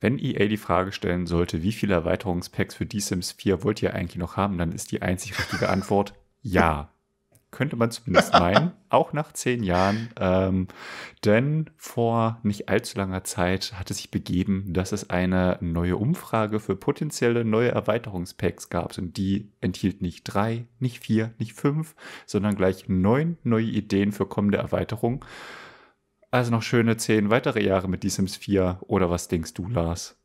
Wenn EA die Frage stellen sollte, wie viele Erweiterungspacks für die Sims 4 wollt ihr eigentlich noch haben, dann ist die einzig richtige Antwort ja. Könnte man zumindest meinen, auch nach zehn Jahren. Ähm, denn vor nicht allzu langer Zeit hat es sich begeben, dass es eine neue Umfrage für potenzielle neue Erweiterungspacks gab. Und die enthielt nicht drei, nicht vier, nicht fünf, sondern gleich neun neue Ideen für kommende Erweiterungen. Also noch schöne zehn weitere Jahre mit The Sims 4 oder was denkst du, Lars?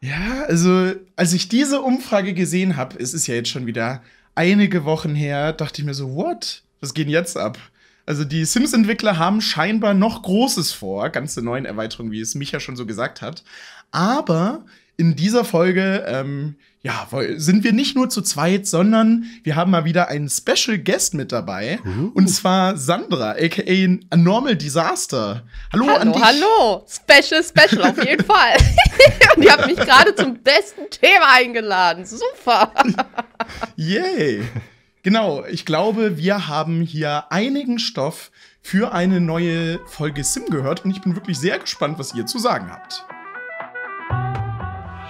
Ja, also als ich diese Umfrage gesehen habe, es ist ja jetzt schon wieder einige Wochen her, dachte ich mir so, what? Was geht jetzt ab? Also die Sims-Entwickler haben scheinbar noch Großes vor, ganze neuen Erweiterungen, wie es Micha schon so gesagt hat. Aber in dieser Folge ähm, ja, sind wir nicht nur zu zweit, sondern wir haben mal wieder einen Special Guest mit dabei. Uh. Und zwar Sandra, aka A Normal Disaster. Hallo, hallo an dich. Hallo, Special, Special, auf jeden Fall. Und ihr habt mich gerade zum besten Thema eingeladen. Super. Yay. Genau, ich glaube, wir haben hier einigen Stoff für eine neue Folge Sim gehört und ich bin wirklich sehr gespannt, was ihr zu sagen habt.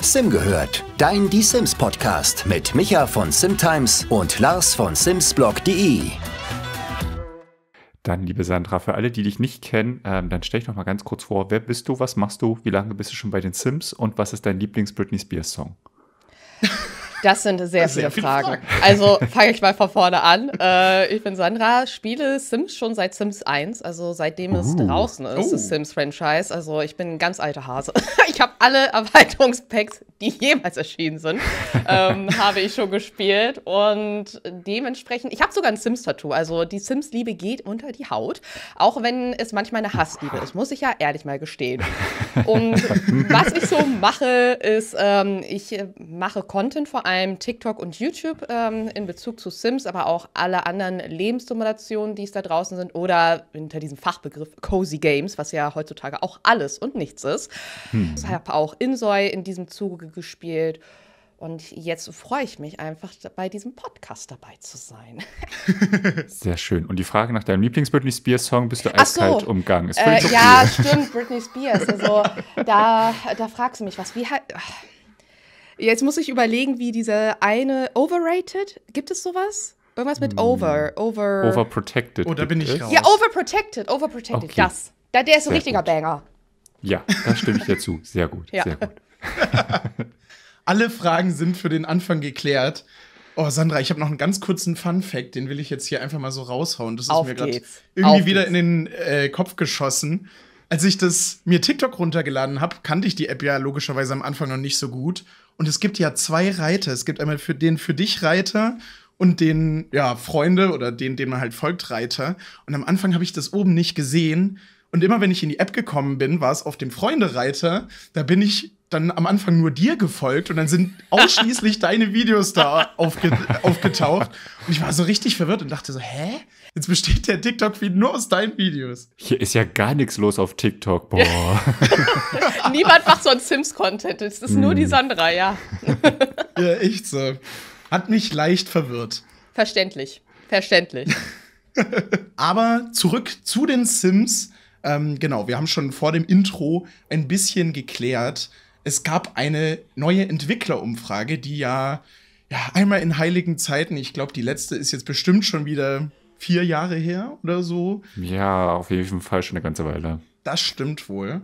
Sim gehört. Dein Die Sims Podcast mit Micha von Simtimes und Lars von Simsblog.de. Dann, liebe Sandra, für alle, die dich nicht kennen, ähm, dann stell ich noch mal ganz kurz vor. Wer bist du? Was machst du? Wie lange bist du schon bei den Sims? Und was ist dein Lieblings-Britney Spears-Song? Das sind sehr, das viele, viele, Fragen. Fragen. Also fange ich mal von vorne an. Äh, ich bin Sandra, spiele Sims schon seit Sims 1, also seitdem es oh. draußen ist, uh. das oh. Sims-Franchise. Also ich bin ein ganz alter Hase. Ich habe alle Erweiterungspacks, die jemals erschienen sind, ähm, habe ich schon gespielt. Und dementsprechend, ich habe sogar ein Sims-Tattoo. Also die Sims-Liebe geht unter die Haut, auch wenn es manchmal eine Hassliebe ist, muss ich ja ehrlich mal gestehen. Und was ich so mache, ist, ähm, ich äh, mache Content vor allem allem TikTok und YouTube ähm, in Bezug zu Sims, aber auch alle anderen Lebenssimulationen, die es da draußen sind oder hinter diesem Fachbegriff Cozy Games, was ja heutzutage auch alles und nichts ist. Hm. Ich habe auch Insoy in diesem Zuge gespielt. Und jetzt freue ich mich einfach, bei diesem Podcast dabei zu sein. Sehr schön. Und die Frage nach deinem Lieblings-Britney Spears-Song bist du eiskalt so. umgangen. Ist äh, okay. Ja, stimmt, Britney Spears. Also da, da fragst du mich was. Wie halt. Jetzt muss ich überlegen, wie diese eine Overrated, gibt es sowas? Irgendwas mit hm. over, over. Overprotected. Oder oh, bin ich raus? Ja, overprotected, overprotected, okay. das. Da, der ist ein richtiger gut. Banger. Ja, da stimme ich dir zu. Sehr gut, ja. sehr gut. Alle Fragen sind für den Anfang geklärt. Oh, Sandra, ich habe noch einen ganz kurzen Fun-Fact, den will ich jetzt hier einfach mal so raushauen. Das ist Auf mir gerade irgendwie Auf wieder geht's. in den äh, Kopf geschossen. Als ich das mir TikTok runtergeladen habe, kannte ich die App ja logischerweise am Anfang noch nicht so gut und es gibt ja zwei Reiter. Es gibt einmal für den für dich Reiter und den ja Freunde oder den, den man halt folgt Reiter. Und am Anfang habe ich das oben nicht gesehen. Und immer wenn ich in die App gekommen bin, war es auf dem Freunde-Reiter. Da bin ich dann am Anfang nur dir gefolgt und dann sind ausschließlich deine Videos da aufge aufgetaucht. Und ich war so richtig verwirrt und dachte so, hä? Jetzt besteht der TikTok-Feed nur aus deinen Videos. Hier ist ja gar nichts los auf TikTok, boah. Niemand macht so einen Sims-Content. Es ist mm. nur die hm. Sandra, ja. ja, echt so. Hat mich leicht verwirrt. Verständlich. Verständlich. Aber zurück zu den Sims. Ähm, genau, wir haben schon vor dem Intro ein bisschen geklärt. Es gab eine neue Entwicklerumfrage, die ja, ja einmal in heiligen Zeiten, ich glaube, die letzte ist jetzt bestimmt schon wieder vier Jahre her oder so. Ja, auf jeden Fall schon eine ganze Weile. Das stimmt wohl.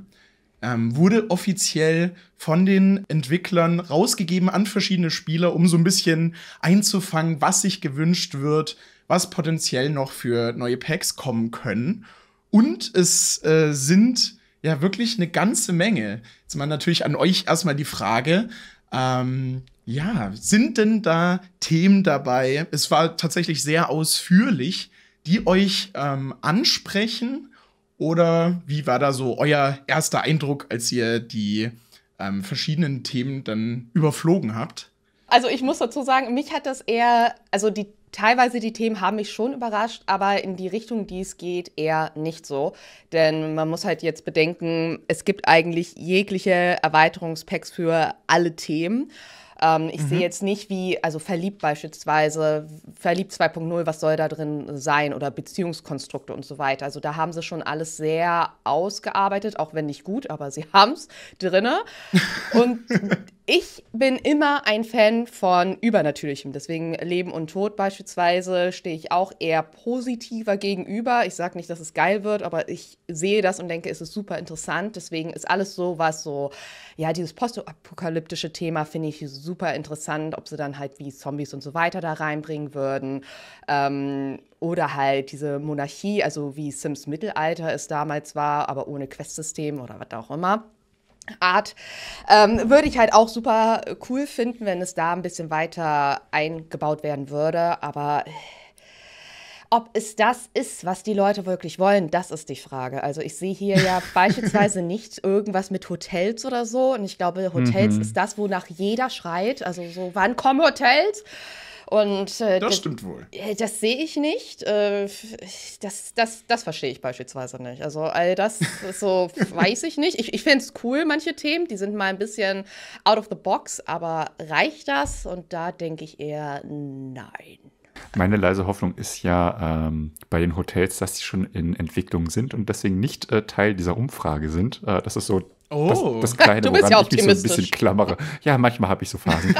Ähm, wurde offiziell von den Entwicklern rausgegeben an verschiedene Spieler, um so ein bisschen einzufangen, was sich gewünscht wird, was potenziell noch für neue Packs kommen können. Und es äh, sind ja wirklich eine ganze Menge. Jetzt mal natürlich an euch erstmal die Frage, ähm, ja, sind denn da Themen dabei? Es war tatsächlich sehr ausführlich, die euch ähm, ansprechen. Oder wie war da so euer erster Eindruck, als ihr die ähm, verschiedenen Themen dann überflogen habt? Also ich muss dazu sagen, mich hat das eher, also die Teilweise die Themen haben mich schon überrascht, aber in die Richtung, die es geht, eher nicht so. Denn man muss halt jetzt bedenken, es gibt eigentlich jegliche Erweiterungspacks für alle Themen. Ähm, ich mhm. sehe jetzt nicht, wie, also verliebt beispielsweise, verliebt 2.0, was soll da drin sein oder Beziehungskonstrukte und so weiter. Also da haben sie schon alles sehr ausgearbeitet, auch wenn nicht gut, aber sie haben es drin. Und Ich bin immer ein Fan von Übernatürlichem. Deswegen Leben und Tod beispielsweise stehe ich auch eher positiver gegenüber. Ich sage nicht, dass es geil wird, aber ich sehe das und denke, es ist super interessant. Deswegen ist alles so, was so, ja, dieses postapokalyptische Thema finde ich super interessant, ob sie dann halt wie Zombies und so weiter da reinbringen würden. Ähm, oder halt diese Monarchie, also wie Sims Mittelalter es damals war, aber ohne Questsystem oder was auch immer. Art, ähm, würde ich halt auch super cool finden, wenn es da ein bisschen weiter eingebaut werden würde. Aber äh, ob es das ist, was die Leute wirklich wollen, das ist die Frage. Also ich sehe hier ja beispielsweise nicht irgendwas mit Hotels oder so. Und ich glaube, Hotels mhm. ist das, wonach jeder schreit. Also so, wann kommen Hotels? Und, äh, das, das, stimmt wohl. Äh, das sehe ich nicht. Äh, das, das, das verstehe ich beispielsweise nicht. Also all das so weiß ich nicht. Ich, ich finde es cool, manche Themen, die sind mal ein bisschen out of the box, aber reicht das? Und da denke ich eher nein. Meine leise Hoffnung ist ja ähm, bei den Hotels, dass sie schon in Entwicklung sind und deswegen nicht äh, Teil dieser Umfrage sind. Äh, das ist so Oh, das, das kleine, du bist ja optimistisch. Ich so ein bisschen klammere. Ja, manchmal habe ich so Phasen.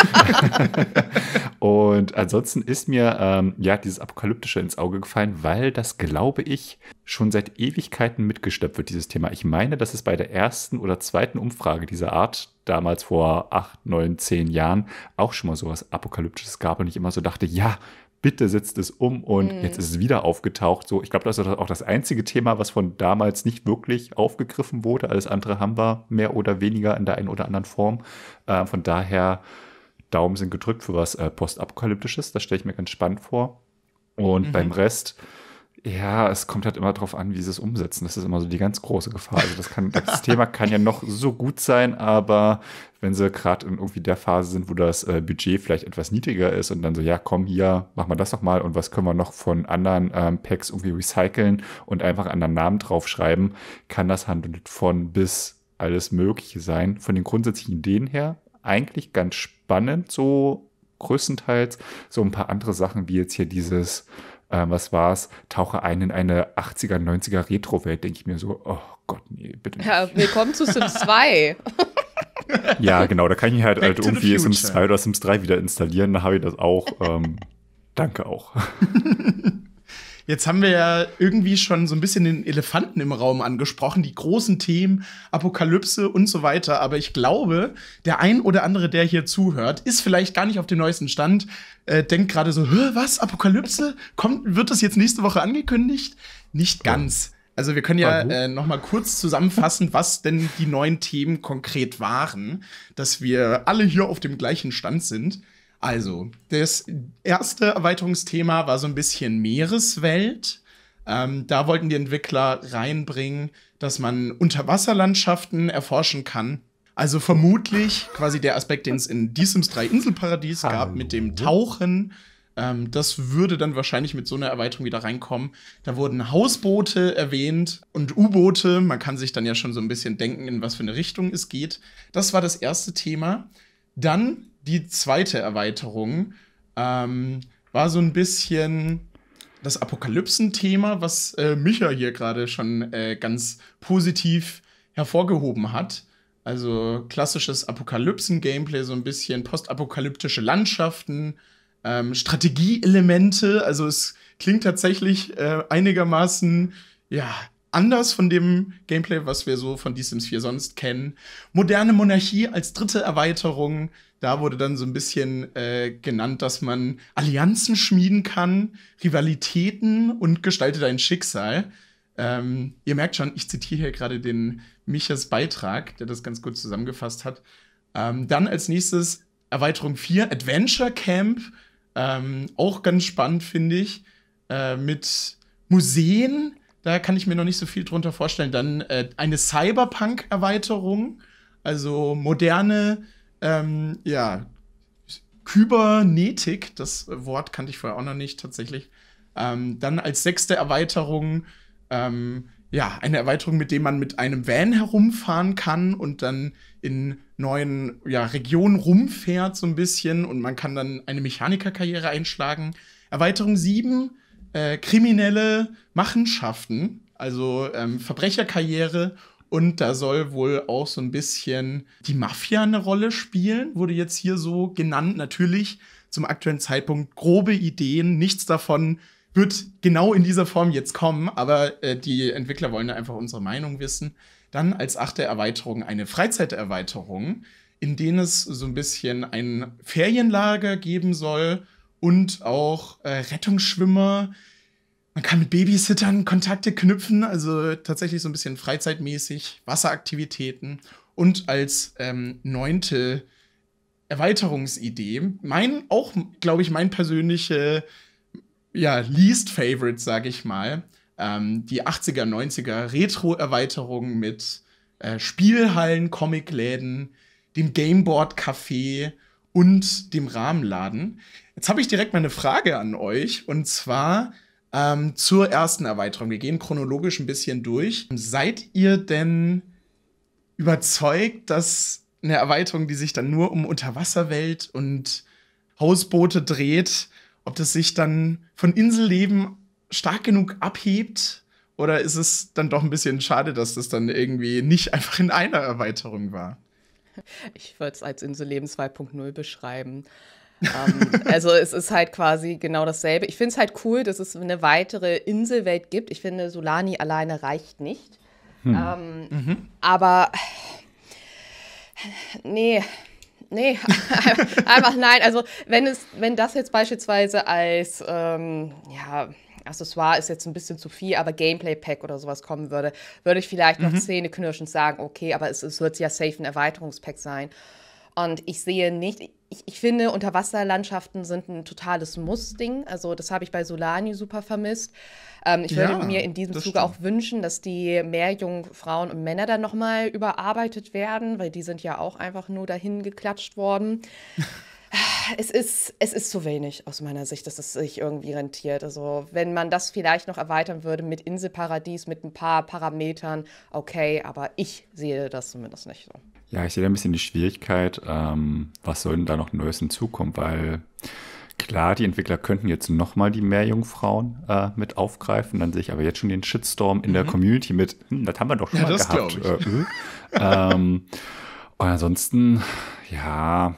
und ansonsten ist mir ähm, ja dieses Apokalyptische ins Auge gefallen, weil das, glaube ich, schon seit Ewigkeiten mitgestöpft wird, dieses Thema. Ich meine, dass es bei der ersten oder zweiten Umfrage dieser Art damals vor acht, neun, zehn Jahren auch schon mal sowas Apokalyptisches gab und ich immer so dachte, ja, bitte setzt es um und mhm. jetzt ist es wieder aufgetaucht. So, ich glaube, das ist auch das einzige Thema, was von damals nicht wirklich aufgegriffen wurde. Alles andere haben wir mehr oder weniger in der einen oder anderen Form. Äh, von daher, Daumen sind gedrückt für was äh, postapokalyptisches. Das stelle ich mir ganz spannend vor. Und mhm. beim Rest ja, es kommt halt immer darauf an, wie sie es umsetzen. Das ist immer so die ganz große Gefahr. Also das, kann, das Thema kann ja noch so gut sein, aber wenn sie gerade in irgendwie der Phase sind, wo das äh, Budget vielleicht etwas niedriger ist und dann so, ja, komm hier, machen wir das doch mal und was können wir noch von anderen ähm, Packs irgendwie recyceln und einfach anderen Namen draufschreiben, kann das Handeln von bis alles Mögliche sein. Von den grundsätzlichen Ideen her eigentlich ganz spannend, so größtenteils. So ein paar andere Sachen wie jetzt hier dieses äh, was war's, tauche ein in eine 80er, 90er Retro-Welt, denke ich mir so, oh Gott, nee, bitte nicht. Ja, willkommen zu Sims 2. ja, genau, da kann ich halt, halt irgendwie Sims 2 oder Sims 3 wieder installieren, da habe ich das auch. Ähm, danke auch. Jetzt haben wir ja irgendwie schon so ein bisschen den Elefanten im Raum angesprochen, die großen Themen, Apokalypse und so weiter. Aber ich glaube, der ein oder andere, der hier zuhört, ist vielleicht gar nicht auf dem neuesten Stand, äh, denkt gerade so, was, Apokalypse? Kommt, wird das jetzt nächste Woche angekündigt? Nicht ganz. Also wir können ja äh, noch mal kurz zusammenfassen, was denn die neuen Themen konkret waren, dass wir alle hier auf dem gleichen Stand sind. Also, das erste Erweiterungsthema war so ein bisschen Meereswelt. Ähm, da wollten die Entwickler reinbringen, dass man Unterwasserlandschaften erforschen kann. Also vermutlich quasi der Aspekt, den es in Die 3 Inselparadies gab mit dem Tauchen. Ähm, das würde dann wahrscheinlich mit so einer Erweiterung wieder reinkommen. Da wurden Hausboote erwähnt und U-Boote. Man kann sich dann ja schon so ein bisschen denken, in was für eine Richtung es geht. Das war das erste Thema. Dann die zweite Erweiterung ähm, war so ein bisschen das Apokalypsen-Thema, was äh, Micha hier gerade schon äh, ganz positiv hervorgehoben hat. Also klassisches Apokalypsen-Gameplay, so ein bisschen postapokalyptische Landschaften, ähm, Strategieelemente. Also es klingt tatsächlich äh, einigermaßen, ja, anders von dem Gameplay, was wir so von The Sims 4 sonst kennen. Moderne Monarchie als dritte Erweiterung. Da wurde dann so ein bisschen äh, genannt, dass man Allianzen schmieden kann, Rivalitäten und gestaltet ein Schicksal. Ähm, ihr merkt schon, ich zitiere hier gerade den Michas Beitrag, der das ganz gut zusammengefasst hat. Ähm, dann als nächstes Erweiterung 4, Adventure Camp. Ähm, auch ganz spannend, finde ich. Äh, mit Museen, da kann ich mir noch nicht so viel drunter vorstellen. Dann äh, eine Cyberpunk-Erweiterung, also moderne, ähm, ja, Kybernetik, das Wort kannte ich vorher auch noch nicht tatsächlich. Ähm, dann als sechste Erweiterung, ähm, ja, eine Erweiterung, mit dem man mit einem Van herumfahren kann und dann in neuen ja, Regionen rumfährt so ein bisschen und man kann dann eine Mechanikerkarriere einschlagen. Erweiterung 7, äh, kriminelle Machenschaften, also ähm, Verbrecherkarriere. Und da soll wohl auch so ein bisschen die Mafia eine Rolle spielen, wurde jetzt hier so genannt. Natürlich zum aktuellen Zeitpunkt grobe Ideen, nichts davon wird genau in dieser Form jetzt kommen, aber äh, die Entwickler wollen da einfach unsere Meinung wissen. Dann als achte Erweiterung eine Freizeiterweiterung, in denen es so ein bisschen ein Ferienlager geben soll und auch äh, Rettungsschwimmer. Man kann mit Babysittern Kontakte knüpfen, also tatsächlich so ein bisschen freizeitmäßig, Wasseraktivitäten und als ähm, neunte Erweiterungsidee. Mein, auch, glaube ich, mein persönlicher ja, least favorite, sage ich mal, ähm, die 80er, 90er Retro-Erweiterung mit äh, Spielhallen, Comicläden, dem Gameboard-Café und dem Rahmenladen. Jetzt habe ich direkt mal eine Frage an euch und zwar ähm, zur ersten Erweiterung. Wir gehen chronologisch ein bisschen durch. Seid ihr denn überzeugt, dass eine Erweiterung, die sich dann nur um Unterwasserwelt und Hausboote dreht, ob das sich dann von Inselleben stark genug abhebt? Oder ist es dann doch ein bisschen schade, dass das dann irgendwie nicht einfach in einer Erweiterung war? Ich würde es als Inselleben 2.0 beschreiben ähm, also es ist halt quasi genau dasselbe. Ich finde es halt cool, dass es eine weitere Inselwelt gibt. Ich finde, Solani alleine reicht nicht. Hm. Ähm, mhm. Aber nee, nee, einfach nein. Also wenn es, wenn das jetzt beispielsweise als ähm, ja Accessoire ist jetzt ein bisschen zu viel, aber Gameplay-Pack oder sowas kommen würde, würde ich vielleicht mhm. noch Szene knirschend sagen, okay, aber es, es wird ja safe ein Erweiterungspack sein. Und ich sehe nicht, ich, ich finde, Unterwasserlandschaften sind ein totales Muss-Ding. Also das habe ich bei Solani super vermisst. Ähm, ich würde ja, mir in diesem Zuge auch wünschen, dass die mehr jungen Frauen und Männer dann nochmal überarbeitet werden, weil die sind ja auch einfach nur dahin geklatscht worden. es ist, es ist zu wenig aus meiner Sicht, dass es sich irgendwie rentiert. Also wenn man das vielleicht noch erweitern würde mit Inselparadies, mit ein paar Parametern, okay, aber ich sehe das zumindest nicht so. Ja, ich sehe da ein bisschen die Schwierigkeit, ähm, was soll denn da noch Neues hinzukommen, weil klar, die Entwickler könnten jetzt nochmal die Meerjungfrauen äh, mit aufgreifen, dann sehe ich aber jetzt schon den Shitstorm in mhm. der Community mit, hm, das haben wir doch schon ja, mal gehabt. Äh, äh. ähm, und ansonsten, ja,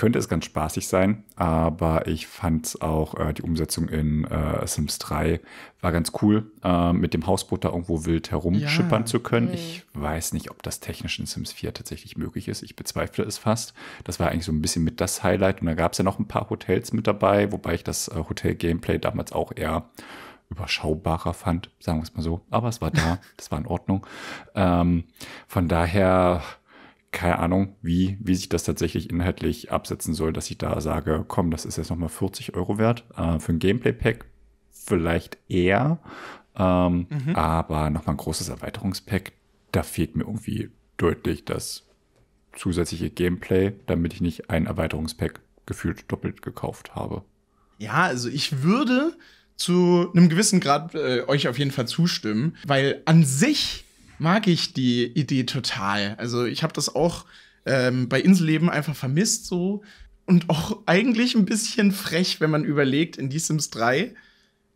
könnte es ganz spaßig sein, aber ich fand es auch äh, die Umsetzung in äh, Sims 3 war ganz cool, äh, mit dem Hausboot da irgendwo wild herumschippern ja, zu können. Okay. Mhm. Ich weiß nicht, ob das technisch in Sims 4 tatsächlich möglich ist. Ich bezweifle es fast. Das war eigentlich so ein bisschen mit das Highlight und da gab es ja noch ein paar Hotels mit dabei, wobei ich das äh, Hotel-Gameplay damals auch eher überschaubarer fand, sagen wir es mal so. Aber es war da, das war in Ordnung. Ähm, von daher keine Ahnung, wie, wie sich das tatsächlich inhaltlich absetzen soll, dass ich da sage, komm, das ist jetzt nochmal 40 Euro wert. Äh, für ein Gameplay-Pack vielleicht eher. Ähm, mhm. Aber nochmal ein großes Erweiterungspack, da fehlt mir irgendwie deutlich das zusätzliche Gameplay, damit ich nicht ein Erweiterungspack gefühlt doppelt gekauft habe. Ja, also ich würde zu einem gewissen Grad äh, euch auf jeden Fall zustimmen, weil an sich mag ich die Idee total. Also ich habe das auch ähm, bei Inselleben einfach vermisst so. Und auch eigentlich ein bisschen frech, wenn man überlegt, in Die Sims 3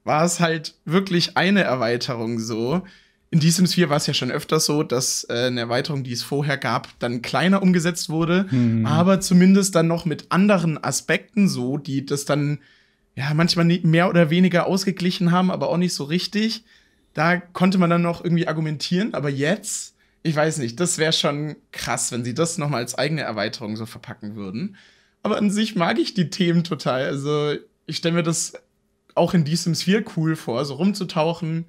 war es halt wirklich eine Erweiterung so. In Die Sims 4 war es ja schon öfters so, dass äh, eine Erweiterung, die es vorher gab, dann kleiner umgesetzt wurde, hm. aber zumindest dann noch mit anderen Aspekten so, die das dann ja manchmal mehr oder weniger ausgeglichen haben, aber auch nicht so richtig. Da konnte man dann noch irgendwie argumentieren, aber jetzt, ich weiß nicht, das wäre schon krass, wenn sie das nochmal als eigene Erweiterung so verpacken würden. Aber an sich mag ich die Themen total. Also, ich stelle mir das auch in The Sims 4 cool vor, so rumzutauchen,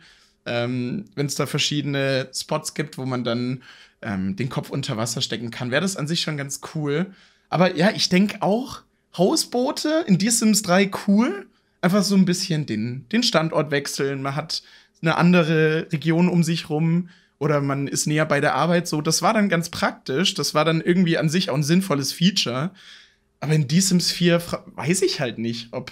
ähm, wenn es da verschiedene Spots gibt, wo man dann ähm, den Kopf unter Wasser stecken kann, wäre das an sich schon ganz cool. Aber ja, ich denke auch, Hausboote in The Sims 3 cool. Einfach so ein bisschen den, den Standort wechseln. Man hat eine andere Region um sich rum oder man ist näher bei der Arbeit. So, das war dann ganz praktisch. Das war dann irgendwie an sich auch ein sinnvolles Feature. Aber in The Sims 4 weiß ich halt nicht, ob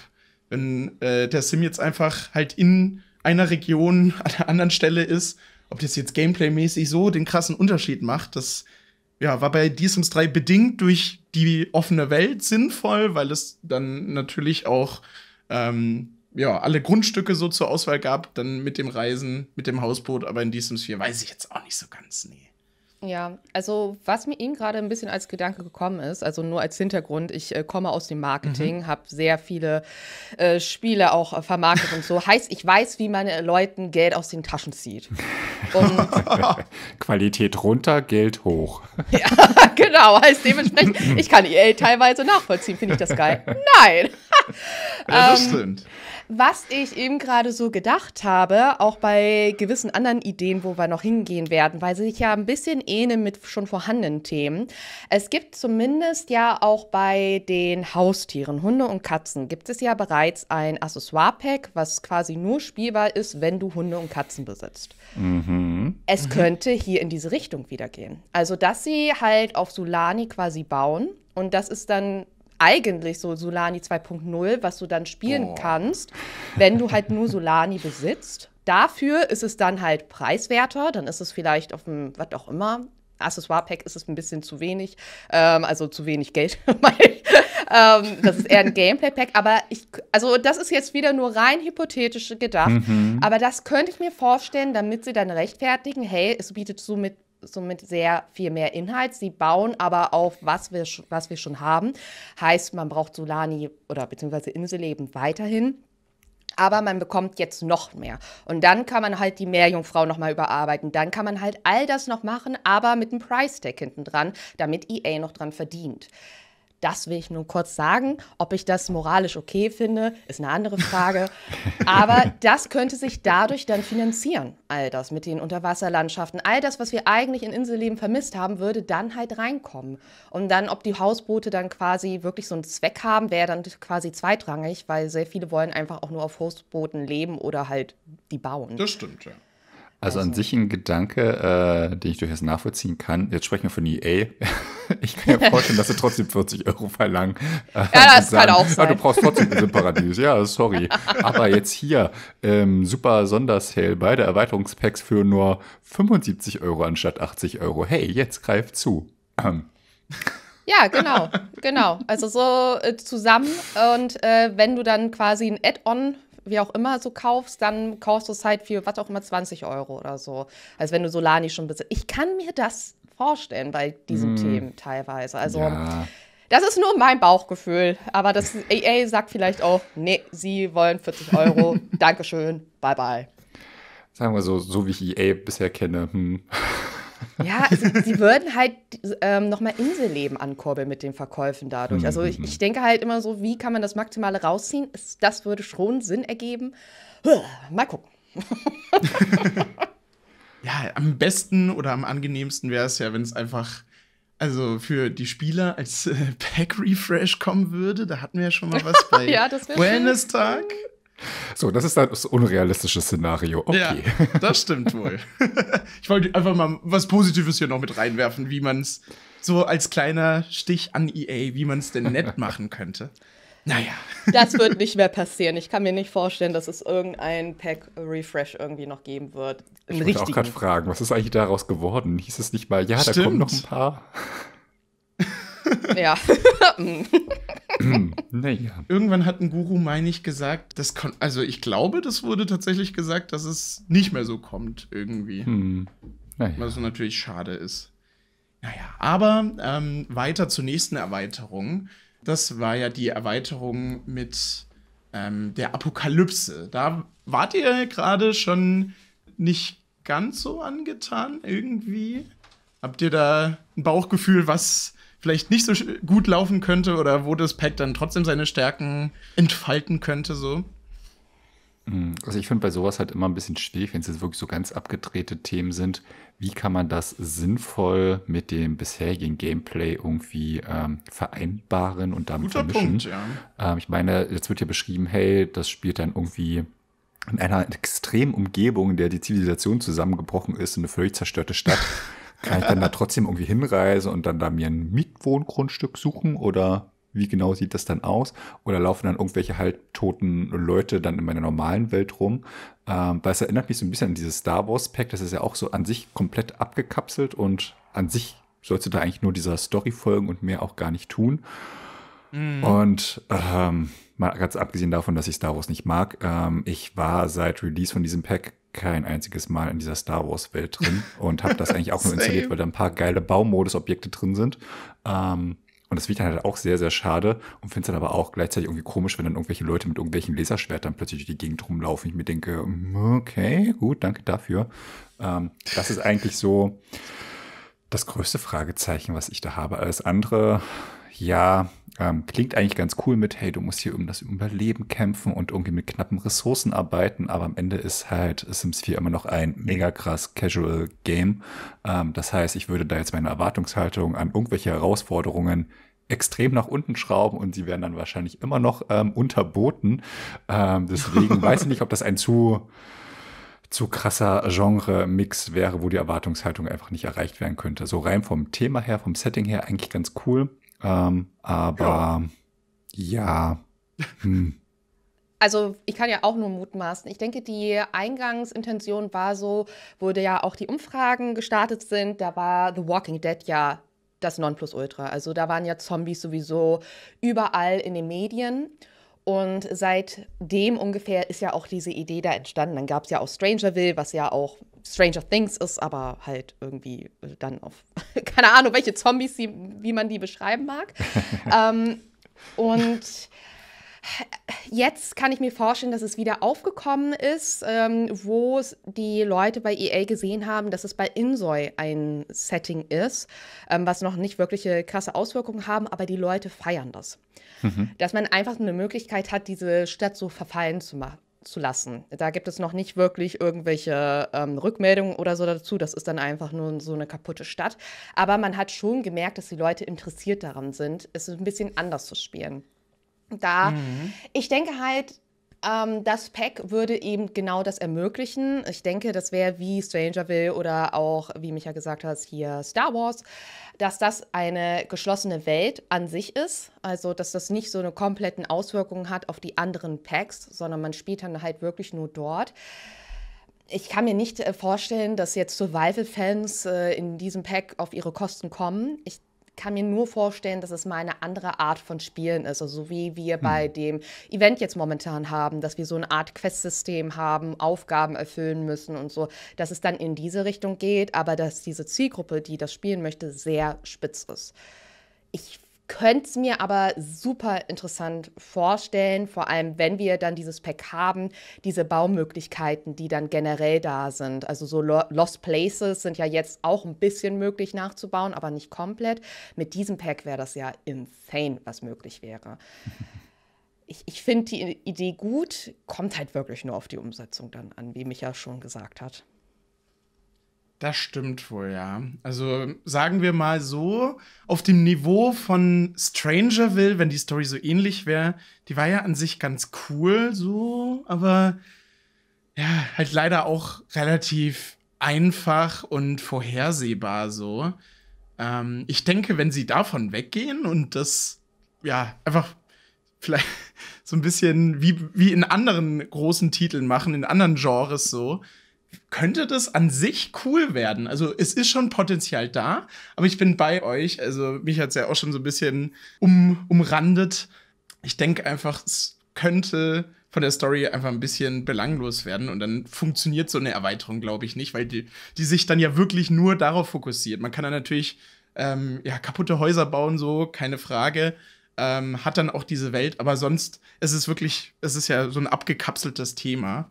wenn äh, der Sim jetzt einfach halt in einer Region an einer anderen Stelle ist, ob das jetzt gameplaymäßig so den krassen Unterschied macht. Das ja, war bei The Sims 3 bedingt durch die offene Welt sinnvoll, weil es dann natürlich auch ähm, ja, alle Grundstücke so zur Auswahl gab, dann mit dem Reisen, mit dem Hausboot, aber in diesem Sphere weiß ich jetzt auch nicht so ganz, nee. Ja, also was mir eben gerade ein bisschen als Gedanke gekommen ist, also nur als Hintergrund, ich äh, komme aus dem Marketing, mhm. habe sehr viele äh, Spiele auch äh, vermarktet und so. Heißt, ich weiß, wie man äh, Leuten Geld aus den Taschen zieht. Qualität runter, Geld hoch. ja, genau. Heißt dementsprechend, ich kann EA teilweise nachvollziehen. Finde ich das geil? Nein. ja, das ähm, stimmt. Was ich eben gerade so gedacht habe, auch bei gewissen anderen Ideen, wo wir noch hingehen werden, weil sie sich ja ein bisschen ähneln mit schon vorhandenen Themen. Es gibt zumindest ja auch bei den Haustieren, Hunde und Katzen, gibt es ja bereits ein Accessoire-Pack, was quasi nur spielbar ist, wenn du Hunde und Katzen besitzt. Mhm. Es könnte hier in diese Richtung wieder gehen. Also, dass sie halt auf Sulani quasi bauen und das ist dann eigentlich so Solani 2.0, was du dann spielen oh. kannst, wenn du halt nur Solani besitzt. Dafür ist es dann halt preiswerter, dann ist es vielleicht auf dem, was auch immer, Accessoire-Pack ist es ein bisschen zu wenig, ähm, also zu wenig Geld. ähm, das ist eher ein Gameplay-Pack, aber ich, also das ist jetzt wieder nur rein hypothetisch gedacht, mhm. aber das könnte ich mir vorstellen, damit sie dann rechtfertigen, hey, es bietet somit somit sehr viel mehr Inhalt. Sie bauen aber auf, was wir, was wir schon haben. Heißt, man braucht Solani oder beziehungsweise Inselleben weiterhin. Aber man bekommt jetzt noch mehr. Und dann kann man halt die Meerjungfrau nochmal überarbeiten. Dann kann man halt all das noch machen, aber mit einem Price-Tag hinten dran, damit EA noch dran verdient. Das will ich nun kurz sagen. Ob ich das moralisch okay finde, ist eine andere Frage. Aber das könnte sich dadurch dann finanzieren, all das mit den Unterwasserlandschaften. All das, was wir eigentlich in Inselleben vermisst haben, würde dann halt reinkommen. Und dann, ob die Hausboote dann quasi wirklich so einen Zweck haben, wäre dann quasi zweitrangig, weil sehr viele wollen einfach auch nur auf Hausbooten leben oder halt die bauen. Das stimmt, ja. Also, an sich ein Gedanke, äh, den ich durchaus nachvollziehen kann. Jetzt sprechen wir von EA. ich kann mir vorstellen, dass sie trotzdem 40 Euro verlangen. Äh, ja, das sagen, kann auch ah, sein. du brauchst trotzdem ein Paradies. Ja, sorry. Aber jetzt hier, ähm, super Sondersale, beide Erweiterungspacks für nur 75 Euro anstatt 80 Euro. Hey, jetzt greif zu. Ähm. Ja, genau, genau. Also so äh, zusammen und äh, wenn du dann quasi ein Add-on wie auch immer so kaufst, dann kaufst du es halt für was auch immer 20 Euro oder so. Als wenn du Solani schon besitzt. Ich kann mir das vorstellen bei diesen mm. Themen teilweise. Also ja. das ist nur mein Bauchgefühl. Aber das EA sagt vielleicht auch, nee, sie wollen 40 Euro. Dankeschön, bye bye. Sagen wir so, so wie ich EA bisher kenne. Hm. Ja, also sie würden halt ähm, nochmal Inselleben ankurbeln mit den Verkäufen dadurch. Also ich, mhm. ich, denke halt immer so, wie kann man das Maximale rausziehen? Das würde schon Sinn ergeben. Mal gucken. ja, am besten oder am angenehmsten wäre es ja, wenn es einfach also für die Spieler als äh, Pack Refresh kommen würde. Da hatten wir ja schon mal was bei ja, Wellness Tag. So, das ist das unrealistische Szenario. Okay. Ja, das stimmt wohl. ich wollte einfach mal was Positives hier noch mit reinwerfen, wie man es so als kleiner Stich an EA, wie man es denn nett machen könnte. Naja. Das wird nicht mehr passieren. Ich kann mir nicht vorstellen, dass es irgendein Pack-Refresh irgendwie noch geben wird. Einen ich wollte auch gerade fragen, was ist eigentlich daraus geworden? Hieß es nicht mal, ja, Stimmt. da kommen noch ein paar? Ja. Hm. naja. Irgendwann hat ein Guru, meine ich, gesagt, das kon also ich glaube, das wurde tatsächlich gesagt, dass es nicht mehr so kommt irgendwie. Hm. Naja. Was natürlich schade ist. Naja, aber ähm, weiter zur nächsten Erweiterung. Das war ja die Erweiterung mit ähm, der Apokalypse. Da wart ihr gerade schon nicht ganz so angetan irgendwie. Habt ihr da ein Bauchgefühl, was vielleicht nicht so gut laufen könnte oder wo das Pack dann trotzdem seine Stärken entfalten könnte, so. Mhm. Also ich finde bei sowas halt immer ein bisschen schwierig, wenn es jetzt wirklich so ganz abgedrehte Themen sind. Wie kann man das sinnvoll mit dem bisherigen Gameplay irgendwie ähm, vereinbaren und damit Guter vermischen? Punkt, ja. Ähm, ich meine, jetzt wird ja beschrieben, hey, das spielt dann irgendwie in einer extremen Umgebung, in der die Zivilisation zusammengebrochen ist, in eine völlig zerstörte Stadt. Kann ich dann da trotzdem irgendwie hinreisen und dann da mir ein Mietwohngrundstück suchen oder wie genau sieht das dann aus? Oder laufen dann irgendwelche halbtoten Leute dann in meiner normalen Welt rum? Ähm, weil es erinnert mich so ein bisschen an dieses Star Wars Pack, das ist ja auch so an sich komplett abgekapselt und an sich sollst du da eigentlich nur dieser Story folgen und mehr auch gar nicht tun. Mm. Und ähm, mal ganz abgesehen davon, dass ich Star Wars nicht mag, ähm, ich war seit Release von diesem Pack kein einziges Mal in dieser Star Wars-Welt drin und habe das eigentlich auch nur installiert, weil da ein paar geile Baumodus-Objekte drin sind. Ähm, und das finde ich dann halt auch sehr, sehr schade und finde es dann aber auch gleichzeitig irgendwie komisch, wenn dann irgendwelche Leute mit irgendwelchen Laserschwertern plötzlich durch die Gegend rumlaufen. Ich mir denke, mm, okay, gut, danke dafür. Ähm, das ist eigentlich so das größte Fragezeichen, was ich da habe. Alles andere ja, ähm, klingt eigentlich ganz cool mit, hey, du musst hier um das Überleben kämpfen und irgendwie mit knappen Ressourcen arbeiten, aber am Ende ist halt Sims 4 immer noch ein mega krass Casual Game. Ähm, das heißt, ich würde da jetzt meine Erwartungshaltung an irgendwelche Herausforderungen extrem nach unten schrauben und sie werden dann wahrscheinlich immer noch ähm, unterboten. Ähm, deswegen weiß ich nicht, ob das ein zu zu krasser Genre-Mix wäre, wo die Erwartungshaltung einfach nicht erreicht werden könnte. So rein vom Thema her, vom Setting her eigentlich ganz cool. Ähm, aber ja. ja. Hm. Also ich kann ja auch nur mutmaßen. Ich denke, die Eingangsintention war so, wurde ja auch die Umfragen gestartet sind, da war The Walking Dead ja das Nonplusultra. Also da waren ja Zombies sowieso überall in den Medien. Und seitdem ungefähr ist ja auch diese Idee da entstanden. Dann gab es ja auch Strangerville, was ja auch Stranger Things ist, aber halt irgendwie äh, dann auf, keine Ahnung, welche Zombies, sie, wie man die beschreiben mag. ähm, und Jetzt kann ich mir vorstellen, dass es wieder aufgekommen ist, ähm, wo die Leute bei EA gesehen haben, dass es bei Insoy ein Setting ist, ähm, was noch nicht wirkliche krasse Auswirkungen haben, aber die Leute feiern das. Mhm. Dass man einfach eine Möglichkeit hat, diese Stadt so verfallen zu zu lassen. Da gibt es noch nicht wirklich irgendwelche ähm, Rückmeldungen oder so dazu. Das ist dann einfach nur so eine kaputte Stadt. Aber man hat schon gemerkt, dass die Leute interessiert daran sind, es ein bisschen anders zu spielen. Da, mhm. ich denke halt, ähm, das Pack würde eben genau das ermöglichen. Ich denke, das wäre wie Stranger Will oder auch, wie Micha gesagt hat, hier Star Wars, dass das eine geschlossene Welt an sich ist. Also, dass das nicht so eine komplette Auswirkung hat auf die anderen Packs, sondern man spielt dann halt wirklich nur dort. Ich kann mir nicht äh, vorstellen, dass jetzt Survival-Fans äh, in diesem Pack auf ihre Kosten kommen. Ich kann mir nur vorstellen, dass es mal eine andere Art von Spielen ist. Also so wie wir hm. bei dem Event jetzt momentan haben, dass wir so eine Art Quest-System haben, Aufgaben erfüllen müssen und so, dass es dann in diese Richtung geht, aber dass diese Zielgruppe, die das spielen möchte, sehr spitz ist. Ich könnte es mir aber super interessant vorstellen, vor allem wenn wir dann dieses Pack haben, diese Baumöglichkeiten, die dann generell da sind. Also so Lost Places sind ja jetzt auch ein bisschen möglich nachzubauen, aber nicht komplett. Mit diesem Pack wäre das ja insane, was möglich wäre. Ich, ich finde die Idee gut, kommt halt wirklich nur auf die Umsetzung dann an, wie Micha schon gesagt hat. Das stimmt wohl, ja. Also sagen wir mal so, auf dem Niveau von Strangerville, wenn die Story so ähnlich wäre, die war ja an sich ganz cool so, aber ja, halt leider auch relativ einfach und vorhersehbar so. Ähm, ich denke, wenn sie davon weggehen und das, ja, einfach vielleicht so ein bisschen wie, wie in anderen großen Titeln machen, in anderen Genres so, könnte das an sich cool werden. Also es ist schon Potenzial da, aber ich bin bei euch. Also mich hat es ja auch schon so ein bisschen um, umrandet. Ich denke einfach, es könnte von der Story einfach ein bisschen belanglos werden und dann funktioniert so eine Erweiterung, glaube ich, nicht, weil die, die sich dann ja wirklich nur darauf fokussiert. Man kann dann natürlich ähm, ja, kaputte Häuser bauen, so, keine Frage. Ähm, hat dann auch diese Welt, aber sonst ist es wirklich, es ist ja so ein abgekapseltes Thema.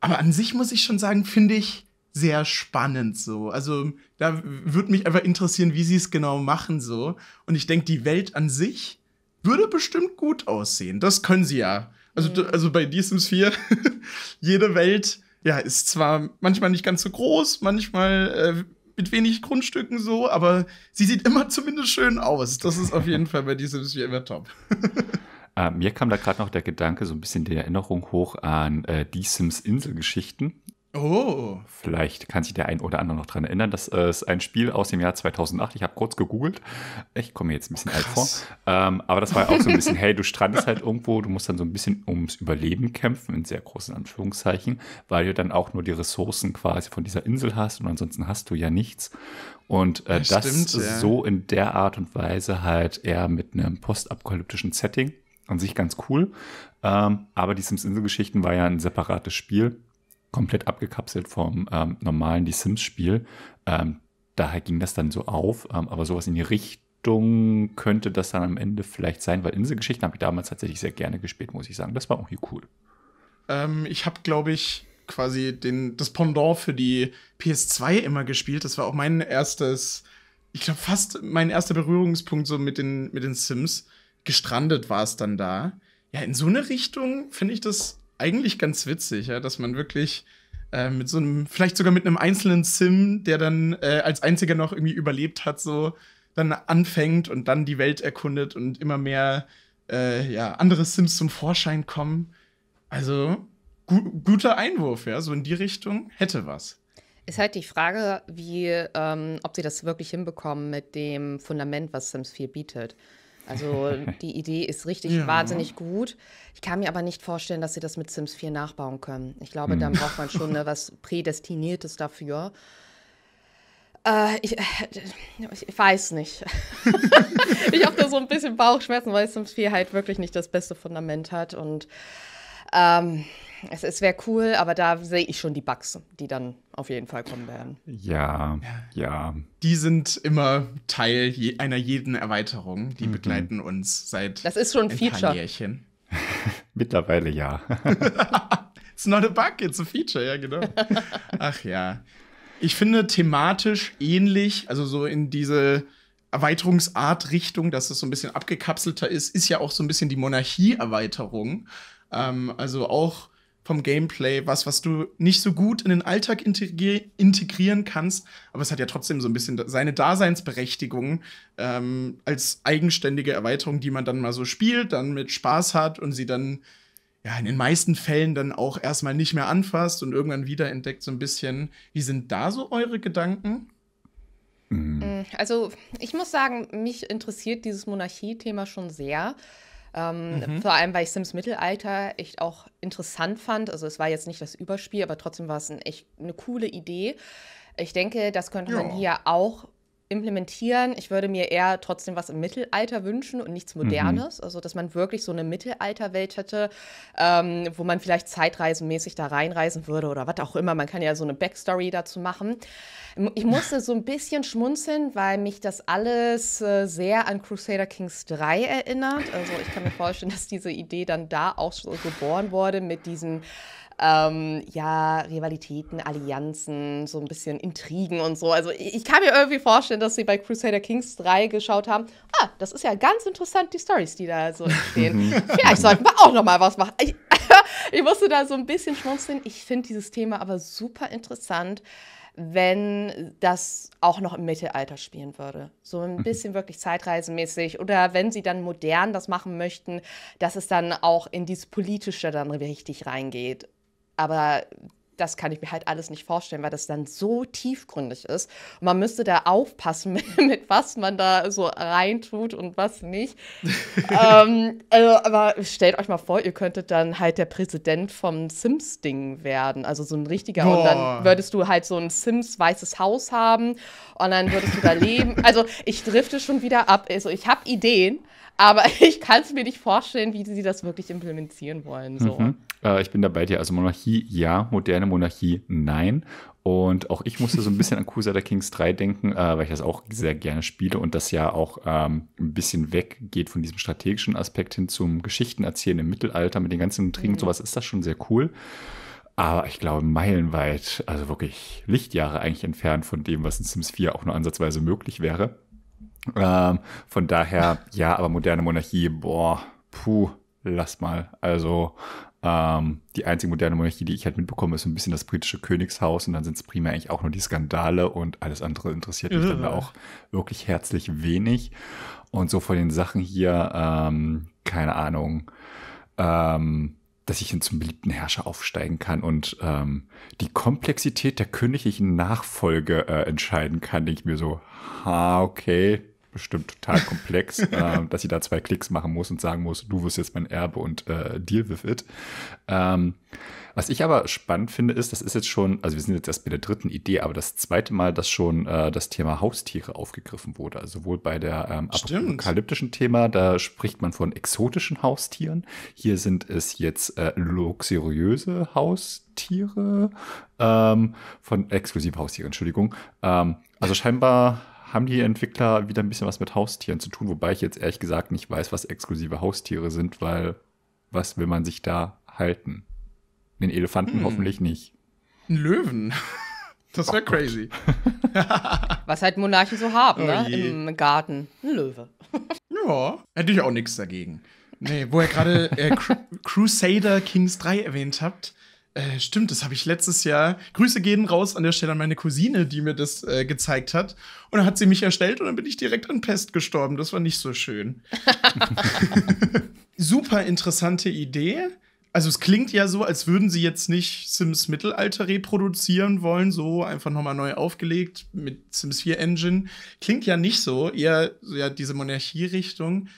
Aber an sich muss ich schon sagen, finde ich sehr spannend so. Also da würde mich einfach interessieren, wie sie es genau machen so. Und ich denke, die Welt an sich würde bestimmt gut aussehen. Das können sie ja. Also, mhm. also bei The Sims 4, jede Welt ja, ist zwar manchmal nicht ganz so groß, manchmal äh, mit wenig Grundstücken so, aber sie sieht immer zumindest schön aus. Das ist auf jeden Fall bei diesem Spiel immer top. Äh, mir kam da gerade noch der Gedanke, so ein bisschen die Erinnerung hoch an äh, die Sims Inselgeschichten. Oh. Vielleicht kann sich der ein oder andere noch daran erinnern. Das ist ein Spiel aus dem Jahr 2008. Ich habe kurz gegoogelt. Ich komme mir jetzt ein bisschen Krass. alt vor. Ähm, aber das war auch so ein bisschen, hey, du strandest halt irgendwo, du musst dann so ein bisschen ums Überleben kämpfen, in sehr großen Anführungszeichen, weil du dann auch nur die Ressourcen quasi von dieser Insel hast und ansonsten hast du ja nichts. Und äh, das, das stimmt, so ja. in der Art und Weise halt eher mit einem postapokalyptischen Setting an sich ganz cool. Ähm, aber die Sims Inselgeschichten war ja ein separates Spiel, komplett abgekapselt vom ähm, normalen Die Sims Spiel. Ähm, daher ging das dann so auf. Ähm, aber sowas in die Richtung könnte das dann am Ende vielleicht sein, weil Inselgeschichten habe ich damals tatsächlich sehr gerne gespielt, muss ich sagen. Das war auch hier cool. Ähm, ich habe, glaube ich, quasi den, das Pendant für die PS2 immer gespielt. Das war auch mein erstes, ich glaube fast mein erster Berührungspunkt so mit den, mit den Sims gestrandet war es dann da. Ja, in so eine Richtung finde ich das eigentlich ganz witzig, ja, dass man wirklich äh, mit so einem, vielleicht sogar mit einem einzelnen Sim, der dann äh, als einziger noch irgendwie überlebt hat, so dann anfängt und dann die Welt erkundet und immer mehr äh, ja, andere Sims zum Vorschein kommen. Also gu guter Einwurf, ja, so in die Richtung hätte was. Ist halt die Frage, wie, ähm, ob sie das wirklich hinbekommen mit dem Fundament, was Sims 4 bietet. Also die Idee ist richtig ja. wahnsinnig gut. Ich kann mir aber nicht vorstellen, dass sie das mit Sims 4 nachbauen können. Ich glaube, mhm. dann braucht man schon ne, was Prädestiniertes dafür. Äh, ich, äh, ich, weiß nicht. ich habe da so ein bisschen Bauchschmerzen, weil Sims 4 halt wirklich nicht das beste Fundament hat. Und ähm, es, es wäre cool, aber da sehe ich schon die Bugs, die dann auf jeden Fall kommen werden. Ja, ja. Die sind immer Teil je, einer jeden Erweiterung. Die mhm. begleiten uns seit das ist schon ein, Feature. Paar Jährchen. Mittlerweile ja. it's not a bug, it's a feature, ja, genau. Ach ja. Ich finde thematisch ähnlich, also so in diese Erweiterungsart-Richtung, dass es so ein bisschen abgekapselter ist, ist ja auch so ein bisschen die Monarchie-Erweiterung. Ähm, also auch vom Gameplay was, was du nicht so gut in den Alltag integri integrieren kannst, aber es hat ja trotzdem so ein bisschen seine Daseinsberechtigung ähm, als eigenständige Erweiterung, die man dann mal so spielt, dann mit Spaß hat und sie dann ja in den meisten Fällen dann auch erstmal nicht mehr anfasst und irgendwann wieder entdeckt so ein bisschen. Wie sind da so eure Gedanken? Äh, also ich muss sagen, mich interessiert dieses Monarchie-Thema schon sehr. Ähm, mhm. Vor allem, weil ich Sims Mittelalter echt auch interessant fand. Also es war jetzt nicht das Überspiel, aber trotzdem war es ein echt eine coole Idee. Ich denke, das könnte man hier auch implementieren. Ich würde mir eher trotzdem was im Mittelalter wünschen und nichts mhm. Modernes. Mhm. Also, dass man wirklich so eine Mittelalterwelt hätte, ähm, wo man vielleicht zeitreisenmäßig da reinreisen würde oder was auch immer. Man kann ja so eine Backstory dazu machen. Ich musste so ein bisschen schmunzeln, weil mich das alles äh, sehr an Crusader Kings 3 erinnert. Also, ich kann mir vorstellen, dass diese Idee dann da auch so geboren wurde mit diesen ähm, ja, Rivalitäten, Allianzen, so ein bisschen Intrigen und so. Also ich, kann mir irgendwie vorstellen, dass sie bei Crusader Kings 3 geschaut haben, ah, das ist ja ganz interessant, die Stories, die da so entstehen. Vielleicht sollten wir auch noch mal was machen. Ich, ich musste da so ein bisschen schmunzeln. Ich finde dieses Thema aber super interessant wenn das auch noch im Mittelalter spielen würde. So ein mhm. bisschen wirklich zeitreisemäßig oder wenn sie dann modern das machen möchten, dass es dann auch in dieses Politische dann richtig reingeht. Aber das kann ich mir halt alles nicht vorstellen, weil das dann so tiefgründig ist. Und man müsste da aufpassen, mit, mit was man da so reintut und was nicht. ähm, also, aber stellt euch mal vor, ihr könntet dann halt der Präsident vom Sims-Ding werden. Also so ein richtiger. Boah. Und dann würdest du halt so ein Sims-weißes Haus haben und dann würdest du da leben. Also ich drifte schon wieder ab. Also ich habe Ideen, aber ich kann es mir nicht vorstellen, wie sie das wirklich implementieren wollen. So. Mhm. Äh, ich bin dabei dir. Also Monarchie ja, moderne Monarchie nein. Und auch ich musste so ein bisschen an Crusader Kings 3 denken, äh, weil ich das auch sehr gerne spiele und das ja auch ähm, ein bisschen weggeht von diesem strategischen Aspekt hin zum Geschichtenerzählen im Mittelalter mit den ganzen Intrigen mhm. und sowas. Ist das schon sehr cool. Aber ich glaube, meilenweit, also wirklich Lichtjahre eigentlich entfernt von dem, was in Sims 4 auch nur ansatzweise möglich wäre. Ähm, von daher, ja, aber moderne Monarchie, boah, puh, lass mal. Also ähm, die einzige moderne Monarchie, die ich halt mitbekomme, ist so ein bisschen das britische Königshaus und dann sind es primär eigentlich auch nur die Skandale und alles andere interessiert mich dann auch wirklich herzlich wenig. Und so von den Sachen hier, ähm, keine Ahnung, ähm, dass ich hin zum beliebten Herrscher aufsteigen kann und ähm, die Komplexität der königlichen Nachfolge äh, entscheiden kann, denke ich mir so, ha, okay, bestimmt total komplex, äh, dass sie da zwei Klicks machen muss und sagen muss, du wirst jetzt mein Erbe und äh, deal with it. Ähm, was ich aber spannend finde, ist, das ist jetzt schon, also wir sind jetzt erst bei der dritten Idee, aber das zweite Mal, dass schon äh, das Thema Haustiere aufgegriffen wurde. Also sowohl bei der ähm, apokalyptischen Thema, da spricht man von exotischen Haustieren. Hier sind es jetzt äh, luxuriöse Haustiere, ähm, von exklusiven Haustieren, Entschuldigung. Ähm, also scheinbar haben die Entwickler wieder ein bisschen was mit Haustieren zu tun, wobei ich jetzt ehrlich gesagt nicht weiß, was exklusive Haustiere sind, weil was will man sich da halten? Den Elefanten hm. hoffentlich nicht. Ein Löwen. Das wäre oh crazy. was halt Monarchen so haben, ne? oh ne? Im Garten. Ein Löwe. ja, hätte ich auch nichts dagegen. Nee, wo ihr gerade äh, Crusader Kings 3 erwähnt habt, äh, stimmt, das habe ich letztes Jahr. Grüße gehen raus an der Stelle an meine Cousine, die mir das äh, gezeigt hat. Und dann hat sie mich erstellt und dann bin ich direkt an Pest gestorben. Das war nicht so schön. Super interessante Idee. Also es klingt ja so, als würden sie jetzt nicht Sims Mittelalter reproduzieren wollen, so einfach nochmal neu aufgelegt mit Sims 4 Engine. Klingt ja nicht so, eher ja, diese Monarchie-Richtung.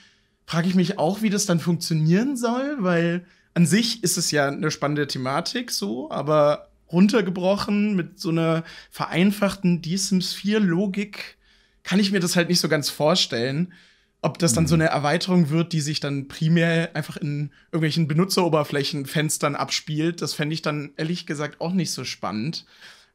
Frage ich mich auch, wie das dann funktionieren soll, weil an sich ist es ja eine spannende Thematik so, aber runtergebrochen mit so einer vereinfachten Die Sims 4 Logik kann ich mir das halt nicht so ganz vorstellen. Ob das dann so mhm. eine Erweiterung wird, die sich dann primär einfach in irgendwelchen Benutzeroberflächenfenstern abspielt, das fände ich dann ehrlich gesagt auch nicht so spannend.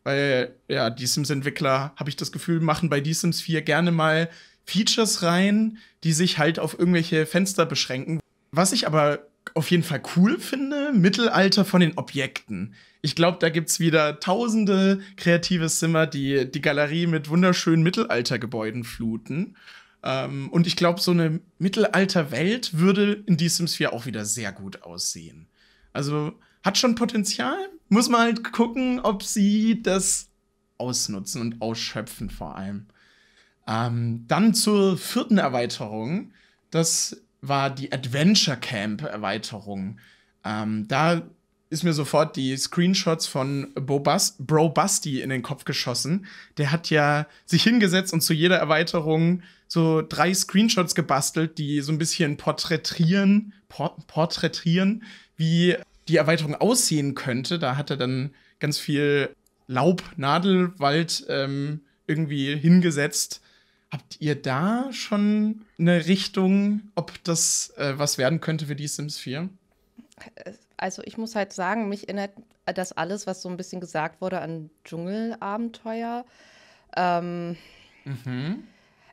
Weil, ja, die Sims-Entwickler, habe ich das Gefühl, machen bei Die Sims 4 gerne mal Features rein, die sich halt auf irgendwelche Fenster beschränken. Was ich aber auf jeden Fall cool finde, Mittelalter von den Objekten. Ich glaube, da gibt es wieder tausende kreative Zimmer, die die Galerie mit wunderschönen Mittelaltergebäuden fluten. Ähm, und ich glaube, so eine Mittelalterwelt würde in diesem Sphere auch wieder sehr gut aussehen. Also hat schon Potenzial, muss man halt gucken, ob sie das ausnutzen und ausschöpfen vor allem. Ähm, dann zur vierten Erweiterung. Das war die Adventure Camp Erweiterung. Ähm, da ist mir sofort die Screenshots von Bo Bro Busty in den Kopf geschossen. Der hat ja sich hingesetzt und zu jeder Erweiterung so drei Screenshots gebastelt, die so ein bisschen porträtieren, por porträtieren, wie die Erweiterung aussehen könnte. Da hat er dann ganz viel Laub, Nadelwald ähm, irgendwie hingesetzt Habt ihr da schon eine Richtung, ob das äh, was werden könnte für die Sims 4? Also ich muss halt sagen, mich erinnert das alles, was so ein bisschen gesagt wurde an Dschungelabenteuer. Ähm, mhm.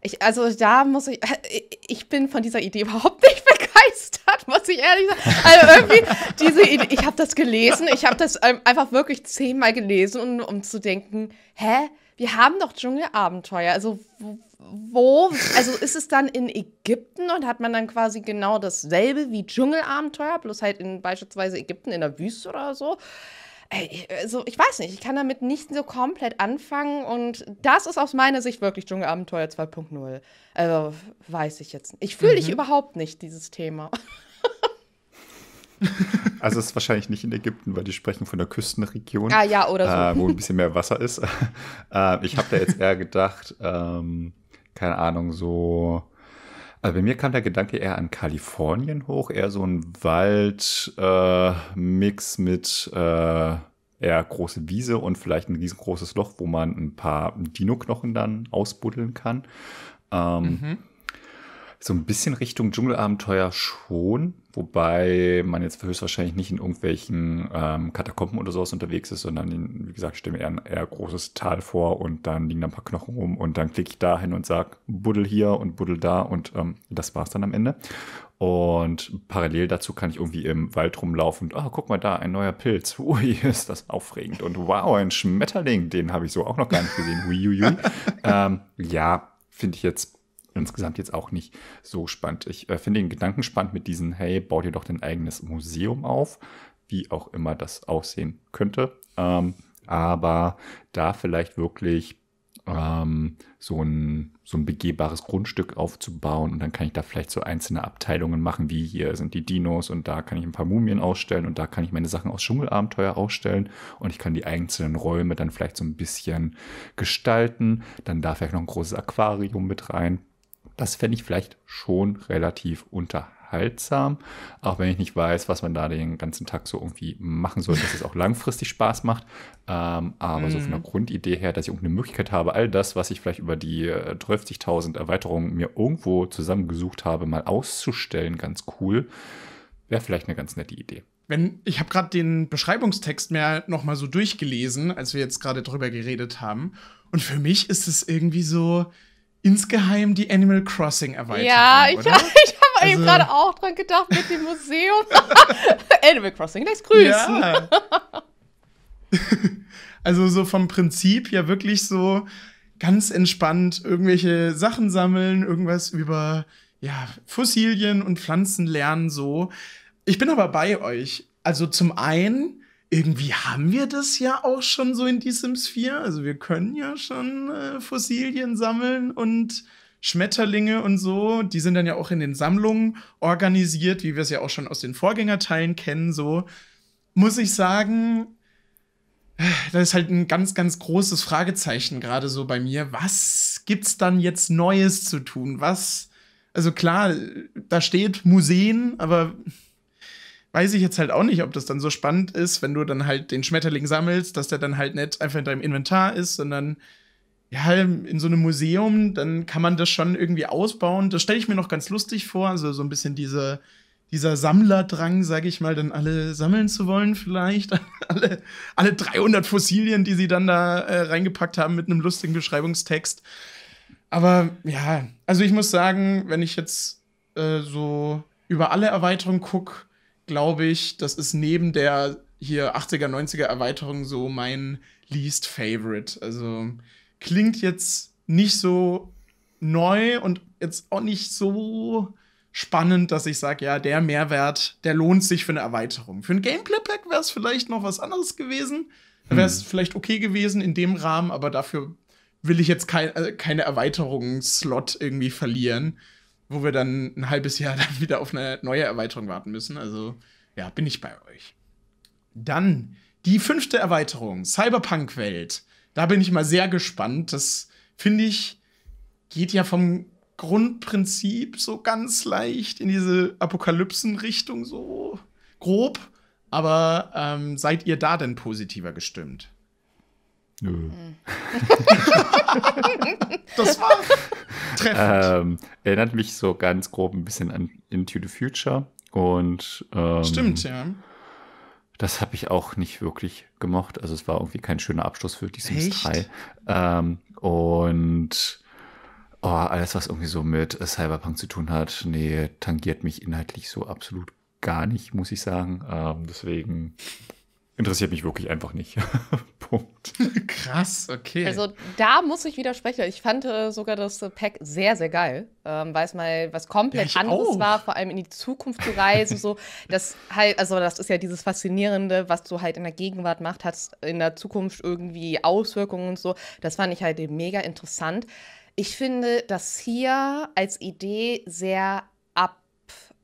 ich, also da muss ich, äh, ich bin von dieser Idee überhaupt nicht begeistert, muss ich ehrlich sagen. Also irgendwie diese Idee, ich habe das gelesen, ich habe das ähm, einfach wirklich zehnmal gelesen, um, um zu denken, hä? Wir haben doch Dschungelabenteuer. Also wo, wo, also ist es dann in Ägypten und hat man dann quasi genau dasselbe wie Dschungelabenteuer, bloß halt in beispielsweise Ägypten in der Wüste oder so? Also ich weiß nicht, ich kann damit nicht so komplett anfangen und das ist aus meiner Sicht wirklich Dschungelabenteuer 2.0. Also weiß ich jetzt nicht. Ich fühle mhm. dich überhaupt nicht, dieses Thema. Also es ist wahrscheinlich nicht in Ägypten, weil die sprechen von der Küstenregion. Ah ja, oder so. Äh, wo ein bisschen mehr Wasser ist. Äh, ich habe da jetzt eher gedacht, ähm, keine Ahnung, so. Also bei mir kam der Gedanke eher an Kalifornien hoch, eher so ein Waldmix äh, mit äh, eher große Wiese und vielleicht ein riesengroßes Loch, wo man ein paar Dino-Knochen dann ausbuddeln kann. Ähm, mhm so ein bisschen Richtung Dschungelabenteuer schon, wobei man jetzt höchstwahrscheinlich nicht in irgendwelchen ähm, Katakomben oder sowas unterwegs ist, sondern, in, wie gesagt, stelle mir eher ein eher großes Tal vor und dann liegen da ein paar Knochen rum und dann klicke ich da hin und sage, buddel hier und buddel da und ähm, das war's dann am Ende. Und parallel dazu kann ich irgendwie im Wald rumlaufen und, ah, oh, guck mal da, ein neuer Pilz. Ui, ist das aufregend. Und wow, ein Schmetterling, den habe ich so auch noch gar nicht gesehen. Ui, ui, ui. ähm, ja, finde ich jetzt insgesamt jetzt auch nicht so spannend. Ich äh, finde den Gedanken spannend mit diesen, hey, bau dir doch dein eigenes Museum auf, wie auch immer das aussehen könnte. Ähm, aber da vielleicht wirklich ähm, so, ein, so ein begehbares Grundstück aufzubauen und dann kann ich da vielleicht so einzelne Abteilungen machen, wie hier sind die Dinos und da kann ich ein paar Mumien ausstellen und da kann ich meine Sachen aus Dschungelabenteuer ausstellen und ich kann die einzelnen Räume dann vielleicht so ein bisschen gestalten. Dann darf ich noch ein großes Aquarium mit rein das fände ich vielleicht schon relativ unterhaltsam, auch wenn ich nicht weiß, was man da den ganzen Tag so irgendwie machen soll, dass es auch langfristig Spaß macht. Ähm, aber mm. so von der mhm. Grundidee her, dass ich irgendeine Möglichkeit habe, all das, was ich vielleicht über die 12.000 äh, Erweiterungen mir irgendwo zusammengesucht habe, mal auszustellen, ganz cool, wäre vielleicht eine ganz nette Idee. Wenn, ich habe gerade den Beschreibungstext mehr noch mal so durchgelesen, als wir jetzt gerade drüber geredet haben. Und für mich ist es irgendwie so, insgeheim die Animal Crossing Erweiterung. Ja, ich, ich habe also, eben gerade auch dran gedacht mit dem Museum. Animal Crossing lässt grüßen. Ja. also so vom Prinzip ja wirklich so ganz entspannt irgendwelche Sachen sammeln, irgendwas über ja, Fossilien und Pflanzen lernen so. Ich bin aber bei euch. Also zum einen irgendwie haben wir das ja auch schon so in die Sims 4. Also wir können ja schon äh, Fossilien sammeln und Schmetterlinge und so. Die sind dann ja auch in den Sammlungen organisiert, wie wir es ja auch schon aus den Vorgängerteilen kennen. So muss ich sagen, äh, das ist halt ein ganz, ganz großes Fragezeichen gerade so bei mir. Was gibt's dann jetzt Neues zu tun? Was? Also klar, da steht Museen, aber weiß ich jetzt halt auch nicht, ob das dann so spannend ist, wenn du dann halt den Schmetterling sammelst, dass der dann halt nicht einfach in deinem Inventar ist, sondern ja, in so einem Museum, dann kann man das schon irgendwie ausbauen. Das stelle ich mir noch ganz lustig vor, also so ein bisschen diese, dieser Sammlerdrang, sage ich mal, dann alle sammeln zu wollen vielleicht, alle, alle 300 Fossilien, die sie dann da äh, reingepackt haben mit einem lustigen Beschreibungstext. Aber ja, also ich muss sagen, wenn ich jetzt äh, so über alle Erweiterungen gucke, glaube ich, das ist neben der hier 80er, 90er Erweiterung so mein least favorite. Also klingt jetzt nicht so neu und jetzt auch nicht so spannend, dass ich sage, ja, der Mehrwert, der lohnt sich für eine Erweiterung. Für ein Gameplay-Pack wäre es vielleicht noch was anderes gewesen. Da wäre es hm. vielleicht okay gewesen in dem Rahmen, aber dafür will ich jetzt kein, äh, keine Erweiterungsslot irgendwie verlieren wo wir dann ein halbes Jahr dann wieder auf eine neue Erweiterung warten müssen. Also ja, bin ich bei euch. Dann die fünfte Erweiterung, Cyberpunk-Welt. Da bin ich mal sehr gespannt. Das finde ich geht ja vom Grundprinzip so ganz leicht in diese Apokalypsen-Richtung so grob. Aber ähm, seid ihr da denn positiver gestimmt? Nö. Hm. das war treffend. Ähm, erinnert mich so ganz grob ein bisschen an Into the Future. Und ähm, stimmt, ja. Das habe ich auch nicht wirklich gemocht. Also es war irgendwie kein schöner Abschluss für die Sims 3. Ähm, und oh, alles, was irgendwie so mit Cyberpunk zu tun hat, nee, tangiert mich inhaltlich so absolut gar nicht, muss ich sagen. Ähm, deswegen interessiert mich wirklich einfach nicht. Punkt. Krass, okay. Also da muss ich widersprechen. Ich fand äh, sogar das äh, Pack sehr, sehr geil, ähm, weil es mal was komplett ja, anderes auch. war, vor allem in die Zukunft zu reisen. so, das halt, also das ist ja dieses Faszinierende, was du halt in der Gegenwart machst, hat in der Zukunft irgendwie Auswirkungen und so. Das fand ich halt mega interessant. Ich finde das hier als Idee sehr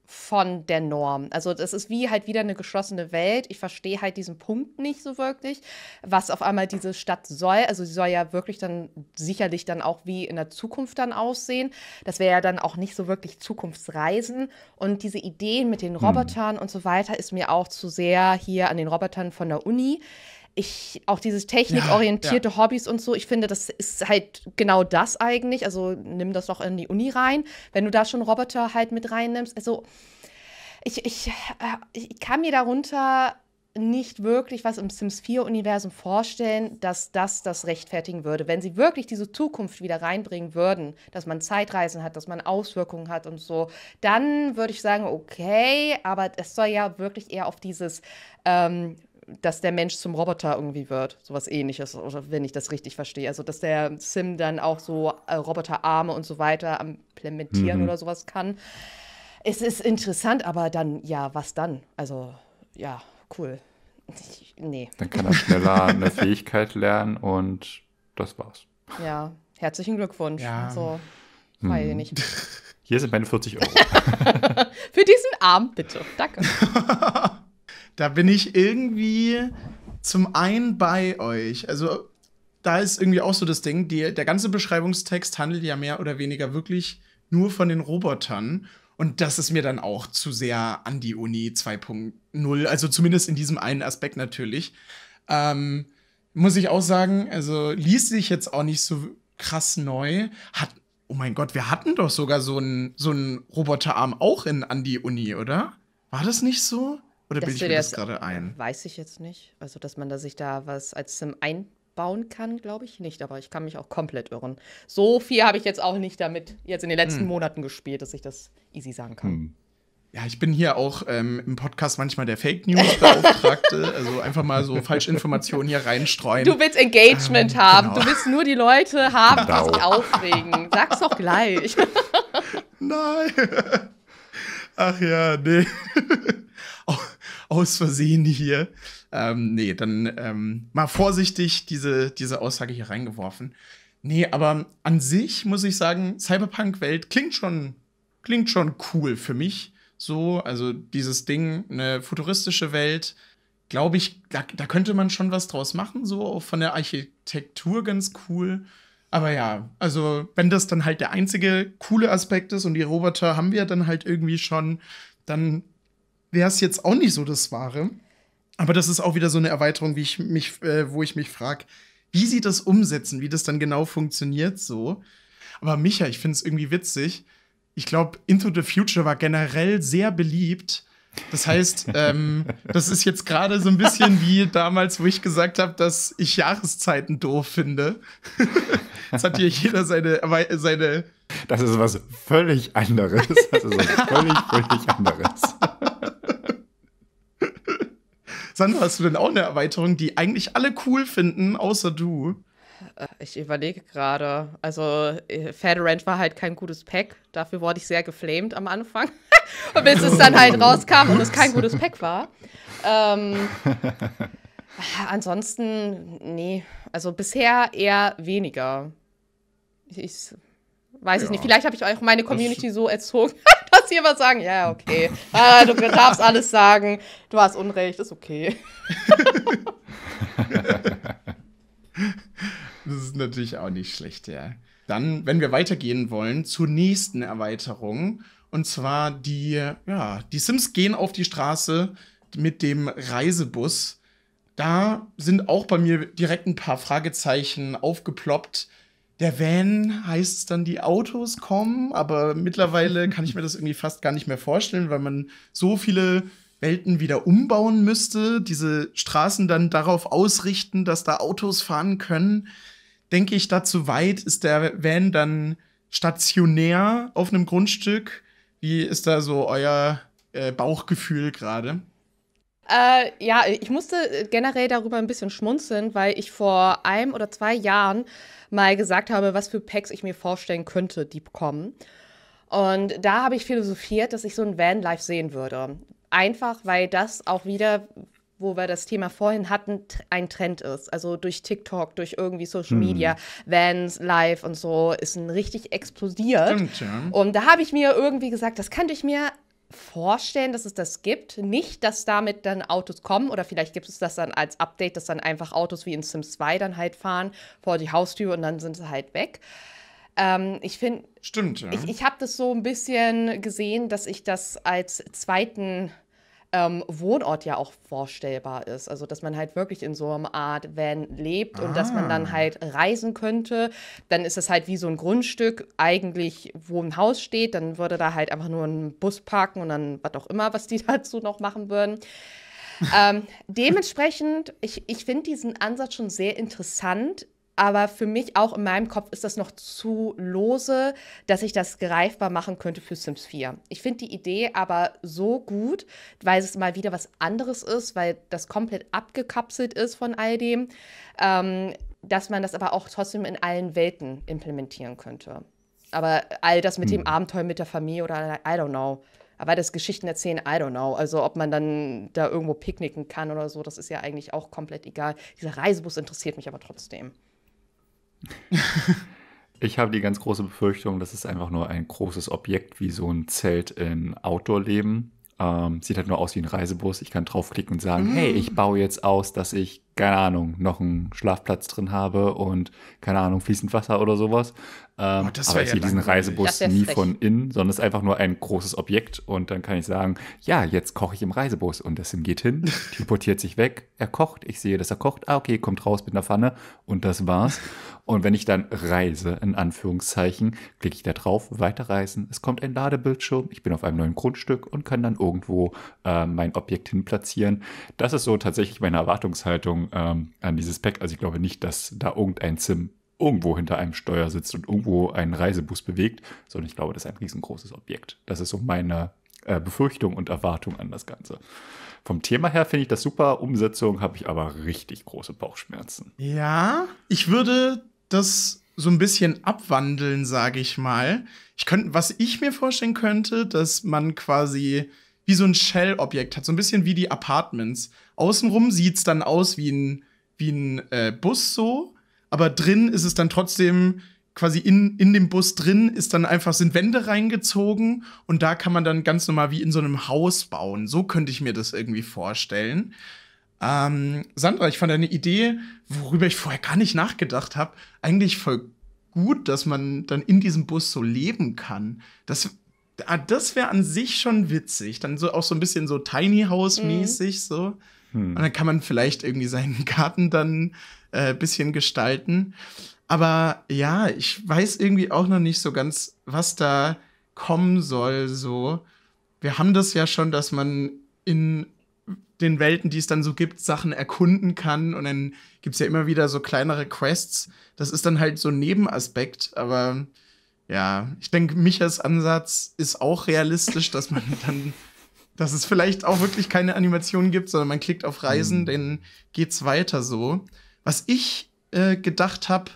von der Norm. Also das ist wie halt wieder eine geschlossene Welt. Ich verstehe halt diesen Punkt nicht so wirklich, was auf einmal diese Stadt soll. Also sie soll ja wirklich dann sicherlich dann auch wie in der Zukunft dann aussehen. Das wäre ja dann auch nicht so wirklich Zukunftsreisen. Und diese Ideen mit den hm. Robotern hm. und so weiter ist mir auch zu sehr hier an den Robotern von der Uni ich auch dieses technikorientierte ja, ja. Hobbys und so, ich finde, das ist halt genau das eigentlich. Also nimm das doch in die Uni rein, wenn du da schon Roboter halt mit reinnimmst. Also ich, ich, äh, ich kann mir darunter nicht wirklich was im Sims 4-Universum vorstellen, dass das das rechtfertigen würde. Wenn sie wirklich diese Zukunft wieder reinbringen würden, dass man Zeitreisen hat, dass man Auswirkungen hat und so, dann würde ich sagen, okay, aber es soll ja wirklich eher auf dieses ähm, dass der Mensch zum Roboter irgendwie wird, sowas ähnliches, oder wenn ich das richtig verstehe. Also, dass der Sim dann auch so äh, Roboterarme und so weiter implementieren mhm. oder sowas kann. Es ist interessant, aber dann, ja, was dann? Also, ja, cool. Ich, nee. Dann kann er schneller eine Fähigkeit lernen und das war's. Ja, herzlichen Glückwunsch. Ja. So, also, mhm. weiß ich nicht. Hier sind meine 40 Euro. Für diesen Arm, bitte. Danke da bin ich irgendwie zum einen bei euch. Also da ist irgendwie auch so das Ding, die, der ganze Beschreibungstext handelt ja mehr oder weniger wirklich nur von den Robotern. Und das ist mir dann auch zu sehr an die Uni 2.0, also zumindest in diesem einen Aspekt natürlich. Ähm, muss ich auch sagen, also liest sich jetzt auch nicht so krass neu. Hat, oh mein Gott, wir hatten doch sogar so einen so einen Roboterarm auch in an die Uni, oder? War das nicht so? Oder dass bilde ich mir das gerade ein? Weiß ich jetzt nicht. Also, dass man da sich da was als Sim einbauen kann, glaube ich nicht. Aber ich kann mich auch komplett irren. So viel habe ich jetzt auch nicht damit jetzt in den letzten hm. Monaten gespielt, dass ich das easy sagen kann. Hm. Ja, ich bin hier auch ähm, im Podcast manchmal der Fake News Beauftragte, also einfach mal so Falschinformationen hier reinstreuen. Du willst Engagement ähm, haben, genau. du willst nur die Leute haben, die sich genau. aufregen. Sag's doch gleich. Nein. Ach ja, nee aus Versehen hier. Ähm, nee, dann ähm, mal vorsichtig diese, diese Aussage hier reingeworfen. Nee, aber an sich muss ich sagen, Cyberpunk-Welt klingt schon, klingt schon cool für mich. So, also dieses Ding, eine futuristische Welt, glaube ich, da, da, könnte man schon was draus machen, so auch von der Architektur ganz cool. Aber ja, also wenn das dann halt der einzige coole Aspekt ist und die Roboter haben wir dann halt irgendwie schon, dann wäre es jetzt auch nicht so das Wahre. Aber das ist auch wieder so eine Erweiterung, wie ich mich, äh, wo ich mich frage, wie sie das umsetzen, wie das dann genau funktioniert so. Aber Micha, ich finde es irgendwie witzig. Ich glaube, Into the Future war generell sehr beliebt. Das heißt, ähm, das ist jetzt gerade so ein bisschen wie damals, wo ich gesagt habe, dass ich Jahreszeiten doof finde. Jetzt hat hier jeder seine, seine. Das ist was völlig anderes. Das ist was völlig, völlig anderes. Sandra, hast du denn auch eine Erweiterung, die eigentlich alle cool finden, außer du? Äh, ich überlege gerade. Also, äh, Federant war halt kein gutes Pack. Dafür wurde ich sehr geflamed am Anfang. und bis es dann halt oh. rauskam und es kein gutes Pack war. Ähm, ansonsten, nee. Also bisher eher weniger. Ich, Weiß ja. ich nicht. Vielleicht habe ich auch meine Community das so erzogen, dass sie immer sagen, ja, okay, ah, du darfst alles sagen, du hast Unrecht, ist okay. das ist natürlich auch nicht schlecht, ja. Dann, wenn wir weitergehen wollen, zur nächsten Erweiterung. Und zwar die, ja, die Sims gehen auf die Straße mit dem Reisebus. Da sind auch bei mir direkt ein paar Fragezeichen aufgeploppt der Van heißt dann, die Autos kommen, aber mittlerweile kann ich mir das irgendwie fast gar nicht mehr vorstellen, weil man so viele Welten wieder umbauen müsste, diese Straßen dann darauf ausrichten, dass da Autos fahren können. Denke ich, da zu weit ist der Van dann stationär auf einem Grundstück. Wie ist da so euer äh, Bauchgefühl gerade? Äh, ja, ich musste generell darüber ein bisschen schmunzeln, weil ich vor einem oder zwei Jahren mal gesagt habe, was für Packs ich mir vorstellen könnte, die kommen. Und da habe ich philosophiert, dass ich so ein Vanlife sehen würde. Einfach, weil das auch wieder, wo wir das Thema vorhin hatten, ein Trend ist. Also durch TikTok, durch irgendwie Social hm. Media, Vans, Live und so, ist ein richtig explodiert. Stimmt, ja. Und da habe ich mir irgendwie gesagt, das könnte ich mir vorstellen, dass es das gibt. Nicht, dass damit dann Autos kommen oder vielleicht gibt es das dann als Update, dass dann einfach Autos wie in Sims 2 dann halt fahren vor die Haustür und dann sind sie halt weg. Ähm, ich finde. Stimmt, ja. Ich, ich habe das so ein bisschen gesehen, dass ich das als zweiten ähm, Wohnort ja auch vorstellbar ist. Also, dass man halt wirklich in so einer Art Van lebt und ah. dass man dann ah. halt reisen könnte. Dann ist es halt wie so ein Grundstück, eigentlich, wo ein Haus steht. Dann würde da halt einfach nur ein Bus parken und dann was auch immer, was die dazu noch machen würden. ähm, dementsprechend, ich, ich finde diesen Ansatz schon sehr interessant aber für mich auch in meinem Kopf ist das noch zu lose, dass ich das greifbar machen könnte für Sims 4. Ich finde die Idee aber so gut, weil es mal wieder was anderes ist, weil das komplett abgekapselt ist von all dem, ähm, dass man das aber auch trotzdem in allen Welten implementieren könnte. Aber all das mit hm. dem Abenteuer mit der Familie oder I don't know. Aber das Geschichten erzählen, I don't know. Also ob man dann da irgendwo picknicken kann oder so, das ist ja eigentlich auch komplett egal. Dieser Reisebus interessiert mich aber trotzdem. ich habe die ganz große Befürchtung, das ist einfach nur ein großes Objekt wie so ein Zelt im Outdoor-Leben. Ähm, sieht halt nur aus wie ein Reisebus. Ich kann draufklicken und sagen, mm. hey, ich baue jetzt aus, dass ich keine Ahnung, noch einen Schlafplatz drin habe und, keine Ahnung, fließend Wasser oder sowas. Ähm, oh, aber ich sehe diesen Reisebus nie frech. von innen, sondern es ist einfach nur ein großes Objekt und dann kann ich sagen, ja, jetzt koche ich im Reisebus und das geht hin, teleportiert sich weg, er kocht, ich sehe, dass er kocht, ah, okay, kommt raus mit einer Pfanne und das war's. Und wenn ich dann reise, in Anführungszeichen, klicke ich da drauf, weiterreisen, es kommt ein Ladebildschirm, ich bin auf einem neuen Grundstück und kann dann irgendwo äh, mein Objekt hin platzieren. Das ist so tatsächlich meine Erwartungshaltung ähm, an dieses Pack. Also ich glaube nicht, dass da irgendein Sim irgendwo hinter einem Steuer sitzt und irgendwo einen Reisebus bewegt, sondern ich glaube, das ist ein riesengroßes Objekt. Das ist so meine äh, Befürchtung und Erwartung an das Ganze. Vom Thema her finde ich das super, Umsetzung habe ich aber richtig große Bauchschmerzen. Ja, ich würde das so ein bisschen abwandeln, sage ich mal. Ich könnte, was ich mir vorstellen könnte, dass man quasi wie so ein Shell-Objekt hat, so ein bisschen wie die Apartments. Außenrum sieht es dann aus wie ein, wie ein äh, Bus so, aber drin ist es dann trotzdem quasi in, in dem Bus drin ist dann einfach sind Wände reingezogen und da kann man dann ganz normal wie in so einem Haus bauen. So könnte ich mir das irgendwie vorstellen. Ähm, Sandra, ich fand deine Idee, worüber ich vorher gar nicht nachgedacht habe, eigentlich voll gut, dass man dann in diesem Bus so leben kann. Das Ah, das wäre an sich schon witzig. Dann so auch so ein bisschen so Tiny House-mäßig mhm. so. Hm. Und dann kann man vielleicht irgendwie seinen Garten dann ein äh, bisschen gestalten. Aber ja, ich weiß irgendwie auch noch nicht so ganz, was da kommen soll. So, wir haben das ja schon, dass man in den Welten, die es dann so gibt, Sachen erkunden kann. Und dann gibt es ja immer wieder so kleinere Quests. Das ist dann halt so ein Nebenaspekt, aber ja, ich denke, Michas Ansatz ist auch realistisch, dass man dann, dass es vielleicht auch wirklich keine Animation gibt, sondern man klickt auf Reisen, mhm. dann geht's weiter so. Was ich äh, gedacht habe,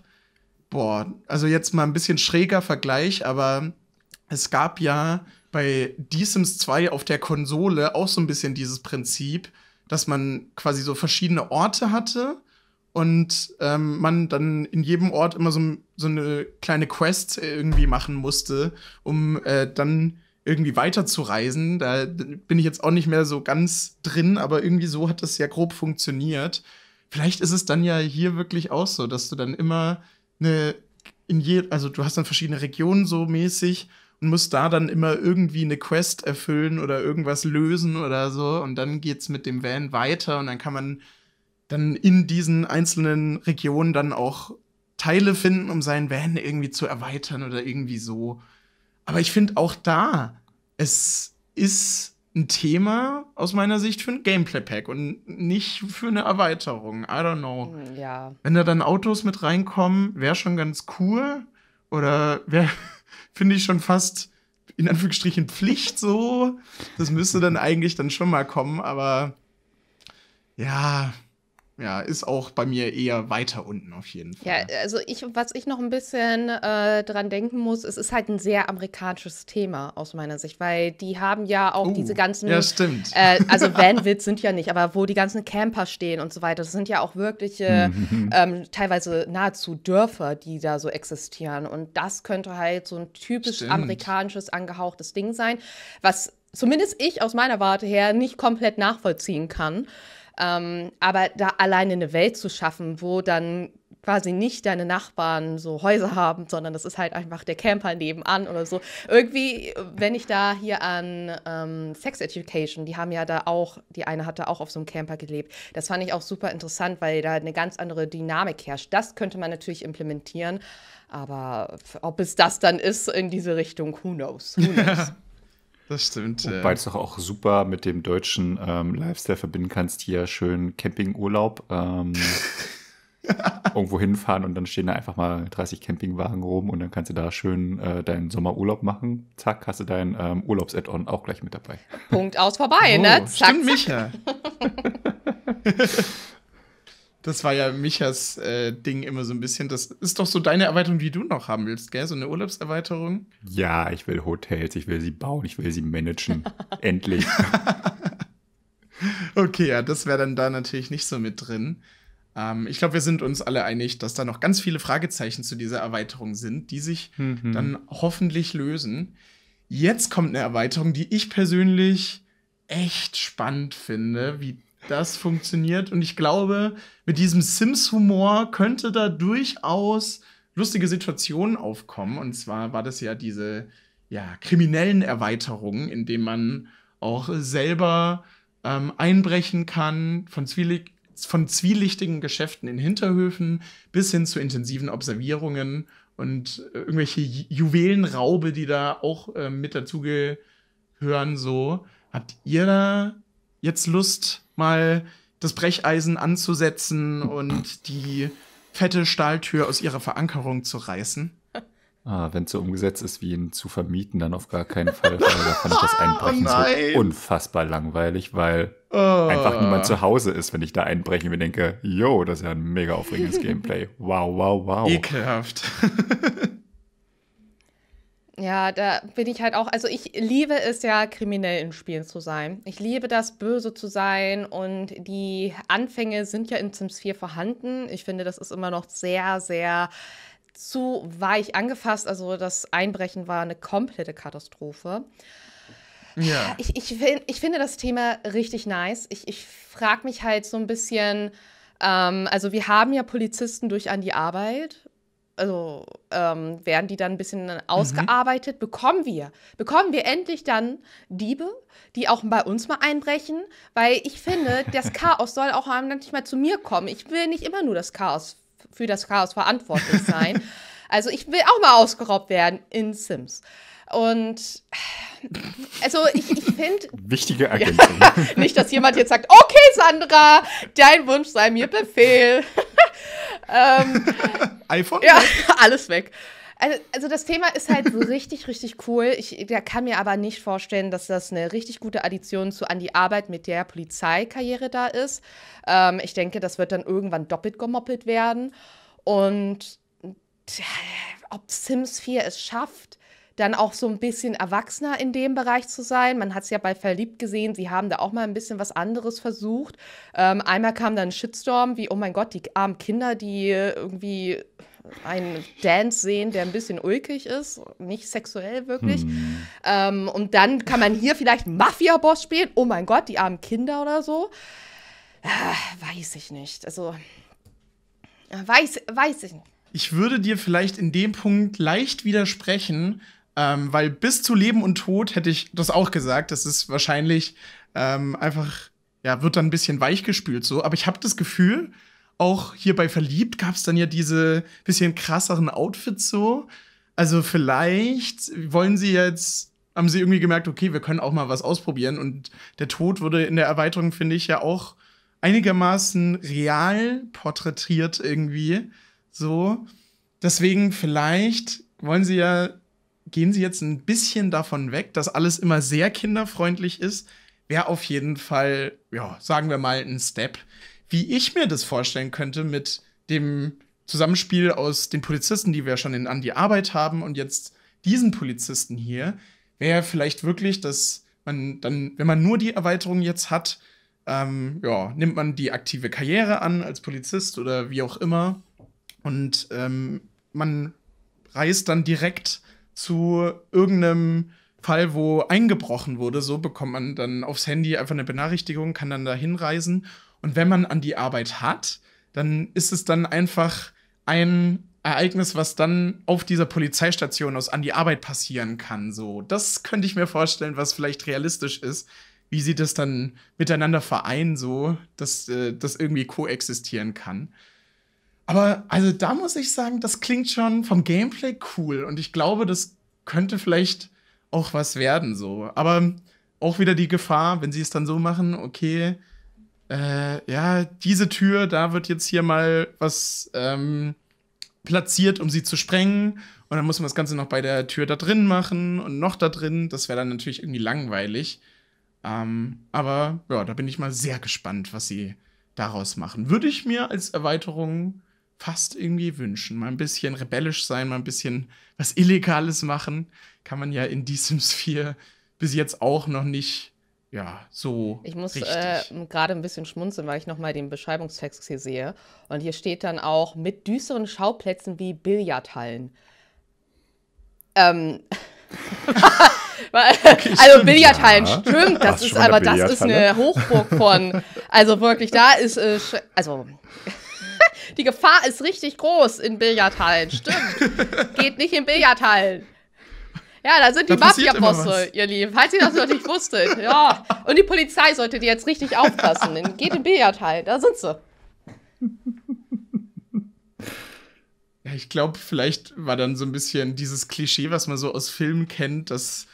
boah, also jetzt mal ein bisschen schräger Vergleich, aber es gab ja bei The Sims 2 auf der Konsole auch so ein bisschen dieses Prinzip, dass man quasi so verschiedene Orte hatte und ähm, man dann in jedem Ort immer so, so eine kleine Quest irgendwie machen musste, um äh, dann irgendwie weiterzureisen. Da bin ich jetzt auch nicht mehr so ganz drin, aber irgendwie so hat das ja grob funktioniert. Vielleicht ist es dann ja hier wirklich auch so, dass du dann immer eine in je, also du hast dann verschiedene Regionen so mäßig und musst da dann immer irgendwie eine Quest erfüllen oder irgendwas lösen oder so und dann geht's mit dem Van weiter und dann kann man dann in diesen einzelnen Regionen dann auch Teile finden, um seinen Van irgendwie zu erweitern oder irgendwie so. Aber ich finde auch da, es ist ein Thema aus meiner Sicht für ein Gameplay-Pack und nicht für eine Erweiterung. I don't know. Mm, ja. Wenn da dann Autos mit reinkommen, wäre schon ganz cool. Oder wäre, finde ich, schon fast in Anführungsstrichen Pflicht so. Das müsste dann eigentlich dann schon mal kommen, aber ja, ja, ist auch bei mir eher weiter unten auf jeden Fall. Ja, also ich, was ich noch ein bisschen äh, dran denken muss, es ist halt ein sehr amerikanisches Thema aus meiner Sicht, weil die haben ja auch uh, diese ganzen. Ja, stimmt. Äh, also Vanwitz sind ja nicht, aber wo die ganzen Camper stehen und so weiter, das sind ja auch wirkliche, ähm, teilweise nahezu Dörfer, die da so existieren. Und das könnte halt so ein typisch stimmt. amerikanisches angehauchtes Ding sein, was zumindest ich aus meiner Warte her nicht komplett nachvollziehen kann. Ähm, aber da alleine eine Welt zu schaffen, wo dann quasi nicht deine Nachbarn so Häuser haben, sondern das ist halt einfach der Camper nebenan oder so. Irgendwie, wenn ich da hier an ähm, Sex Education, die haben ja da auch, die eine hatte auch auf so einem Camper gelebt. Das fand ich auch super interessant, weil da eine ganz andere Dynamik herrscht. Das könnte man natürlich implementieren, aber ob es das dann ist in diese Richtung, who knows? Who knows? Das stimmt. Wobei du es doch auch super mit dem deutschen ähm, Lifestyle verbinden kannst, hier schön Campingurlaub. Ähm, irgendwo hinfahren und dann stehen da einfach mal 30 Campingwagen rum und dann kannst du da schön äh, deinen Sommerurlaub machen. Zack, hast du dein ähm, Urlaubs-Add-on auch gleich mit dabei. Punkt aus vorbei, ne? oh, ne? Zack, stimmt, zack. Micha. Das war ja Michas äh, Ding immer so ein bisschen. Das ist doch so deine Erweiterung, die du noch haben willst, gell? So eine Urlaubserweiterung. Ja, ich will Hotels, ich will sie bauen, ich will sie managen. Endlich. okay, ja, das wäre dann da natürlich nicht so mit drin. Ähm, ich glaube, wir sind uns alle einig, dass da noch ganz viele Fragezeichen zu dieser Erweiterung sind, die sich mhm. dann hoffentlich lösen. Jetzt kommt eine Erweiterung, die ich persönlich echt spannend finde, wie das funktioniert. Und ich glaube, mit diesem Sims-Humor könnte da durchaus lustige Situationen aufkommen. Und zwar war das ja diese ja, kriminellen Erweiterungen, in denen man auch selber ähm, einbrechen kann, von, zwielig von zwielichtigen Geschäften in Hinterhöfen bis hin zu intensiven Observierungen und äh, irgendwelche Juwelenraube, die da auch äh, mit dazugehören. So, habt ihr da jetzt Lust, mal das Brecheisen anzusetzen und die fette Stahltür aus ihrer Verankerung zu reißen. Ah, wenn es so umgesetzt ist wie ihn zu vermieten, dann auf gar keinen Fall. da fand ich das oh Einbrechen oh so unfassbar langweilig, weil oh. einfach niemand zu Hause ist, wenn ich da einbreche und mir denke, yo, das ist ja ein mega aufregendes Gameplay. Wow, wow, wow. Ekelhaft. Ja, da bin ich halt auch, also ich liebe es ja, kriminell in Spielen zu sein. Ich liebe das, böse zu sein und die Anfänge sind ja in Sims 4 vorhanden. Ich finde, das ist immer noch sehr, sehr zu weich angefasst. Also das Einbrechen war eine komplette Katastrophe. Ja. Ich, ich, ich finde das Thema richtig nice. Ich, ich frage mich halt so ein bisschen, ähm, also wir haben ja Polizisten durch an die Arbeit also ähm, werden die dann ein bisschen mhm. ausgearbeitet. Mhm. Bekommen wir, bekommen wir endlich dann Diebe, die auch bei uns mal einbrechen, weil ich finde, das Chaos soll auch mal zu mir kommen. Ich will nicht immer nur das Chaos für das Chaos verantwortlich sein. also ich will auch mal ausgeraubt werden in Sims. Und also ich, ich finde. Wichtige Ergänzung. Ja, nicht, dass jemand jetzt sagt, okay, Sandra, dein Wunsch sei mir Befehl ähm, iPhone? Ja, alles weg. Also, also, das Thema ist halt so richtig, richtig cool. Ich da kann mir aber nicht vorstellen, dass das eine richtig gute Addition zu an die Arbeit mit der Polizeikarriere da ist. Ähm, ich denke, das wird dann irgendwann doppelt gemoppelt werden. Und ob Sims 4 es schafft, dann auch so ein bisschen erwachsener in dem Bereich zu sein. Man hat es ja bei Verliebt gesehen, sie haben da auch mal ein bisschen was anderes versucht. Ähm, einmal kam dann ein Shitstorm, wie, oh mein Gott, die armen Kinder, die irgendwie einen Dance sehen, der ein bisschen ulkig ist, nicht sexuell wirklich. Hm. Ähm, und dann kann man hier vielleicht Mafia-Boss spielen, oh mein Gott, die armen Kinder oder so. Äh, weiß ich nicht. Also, weiß, weiß ich nicht. Ich würde dir vielleicht in dem Punkt leicht widersprechen, ähm, weil bis zu Leben und Tod hätte ich das auch gesagt. Das ist wahrscheinlich ähm, einfach, ja, wird dann ein bisschen weichgespült so. Aber ich habe das Gefühl, auch hier bei Verliebt gab es dann ja diese bisschen krasseren Outfits so. Also vielleicht wollen sie jetzt, haben sie irgendwie gemerkt, okay, wir können auch mal was ausprobieren. Und der Tod wurde in der Erweiterung, finde ich, ja auch einigermaßen real porträtiert irgendwie. So. Deswegen vielleicht wollen sie ja gehen sie jetzt ein bisschen davon weg, dass alles immer sehr kinderfreundlich ist, wäre auf jeden Fall, ja, sagen wir mal, ein Step, wie ich mir das vorstellen könnte mit dem Zusammenspiel aus den Polizisten, die wir schon in An die Arbeit haben und jetzt diesen Polizisten hier, wäre vielleicht wirklich, dass man dann, wenn man nur die Erweiterung jetzt hat, ähm, ja, nimmt man die aktive Karriere an als Polizist oder wie auch immer und ähm, man reist dann direkt zu irgendeinem Fall, wo eingebrochen wurde. So bekommt man dann aufs Handy einfach eine Benachrichtigung, kann dann da hinreisen. Und wenn man an die Arbeit hat, dann ist es dann einfach ein Ereignis, was dann auf dieser Polizeistation aus an die Arbeit passieren kann. So, das könnte ich mir vorstellen, was vielleicht realistisch ist, wie sie das dann miteinander vereinen, so dass äh, das irgendwie koexistieren kann. Aber also da muss ich sagen, das klingt schon vom Gameplay cool und ich glaube, das könnte vielleicht auch was werden so. Aber auch wieder die Gefahr, wenn sie es dann so machen, okay, äh, ja, diese Tür, da wird jetzt hier mal was ähm, platziert, um sie zu sprengen. Und dann muss man das Ganze noch bei der Tür da drin machen und noch da drin. Das wäre dann natürlich irgendwie langweilig. Ähm, aber ja, da bin ich mal sehr gespannt, was sie daraus machen. Würde ich mir als Erweiterung fast irgendwie wünschen. Mal ein bisschen rebellisch sein, mal ein bisschen was Illegales machen. Kann man ja in diesem Sphere bis jetzt auch noch nicht, ja, so. Ich muss äh, gerade ein bisschen schmunzeln, weil ich nochmal den Beschreibungstext hier sehe. Und hier steht dann auch mit düsteren Schauplätzen wie Billardhallen. Ähm. okay, also Billardhallen, ja. stimmt, das ist aber das ist eine Hochburg von. Also wirklich, da ist äh, also die Gefahr ist richtig groß in Billardhallen. Stimmt. Geht nicht in Billardhallen. Ja, da sind die Mafia-Bosse, ihr Lieben. Falls ihr das noch nicht wusstet. Ja. Und die Polizei sollte die jetzt richtig aufpassen. geht in Billardhallen. Da sind sie. Ja, ich glaube, vielleicht war dann so ein bisschen dieses Klischee, was man so aus Filmen kennt, dass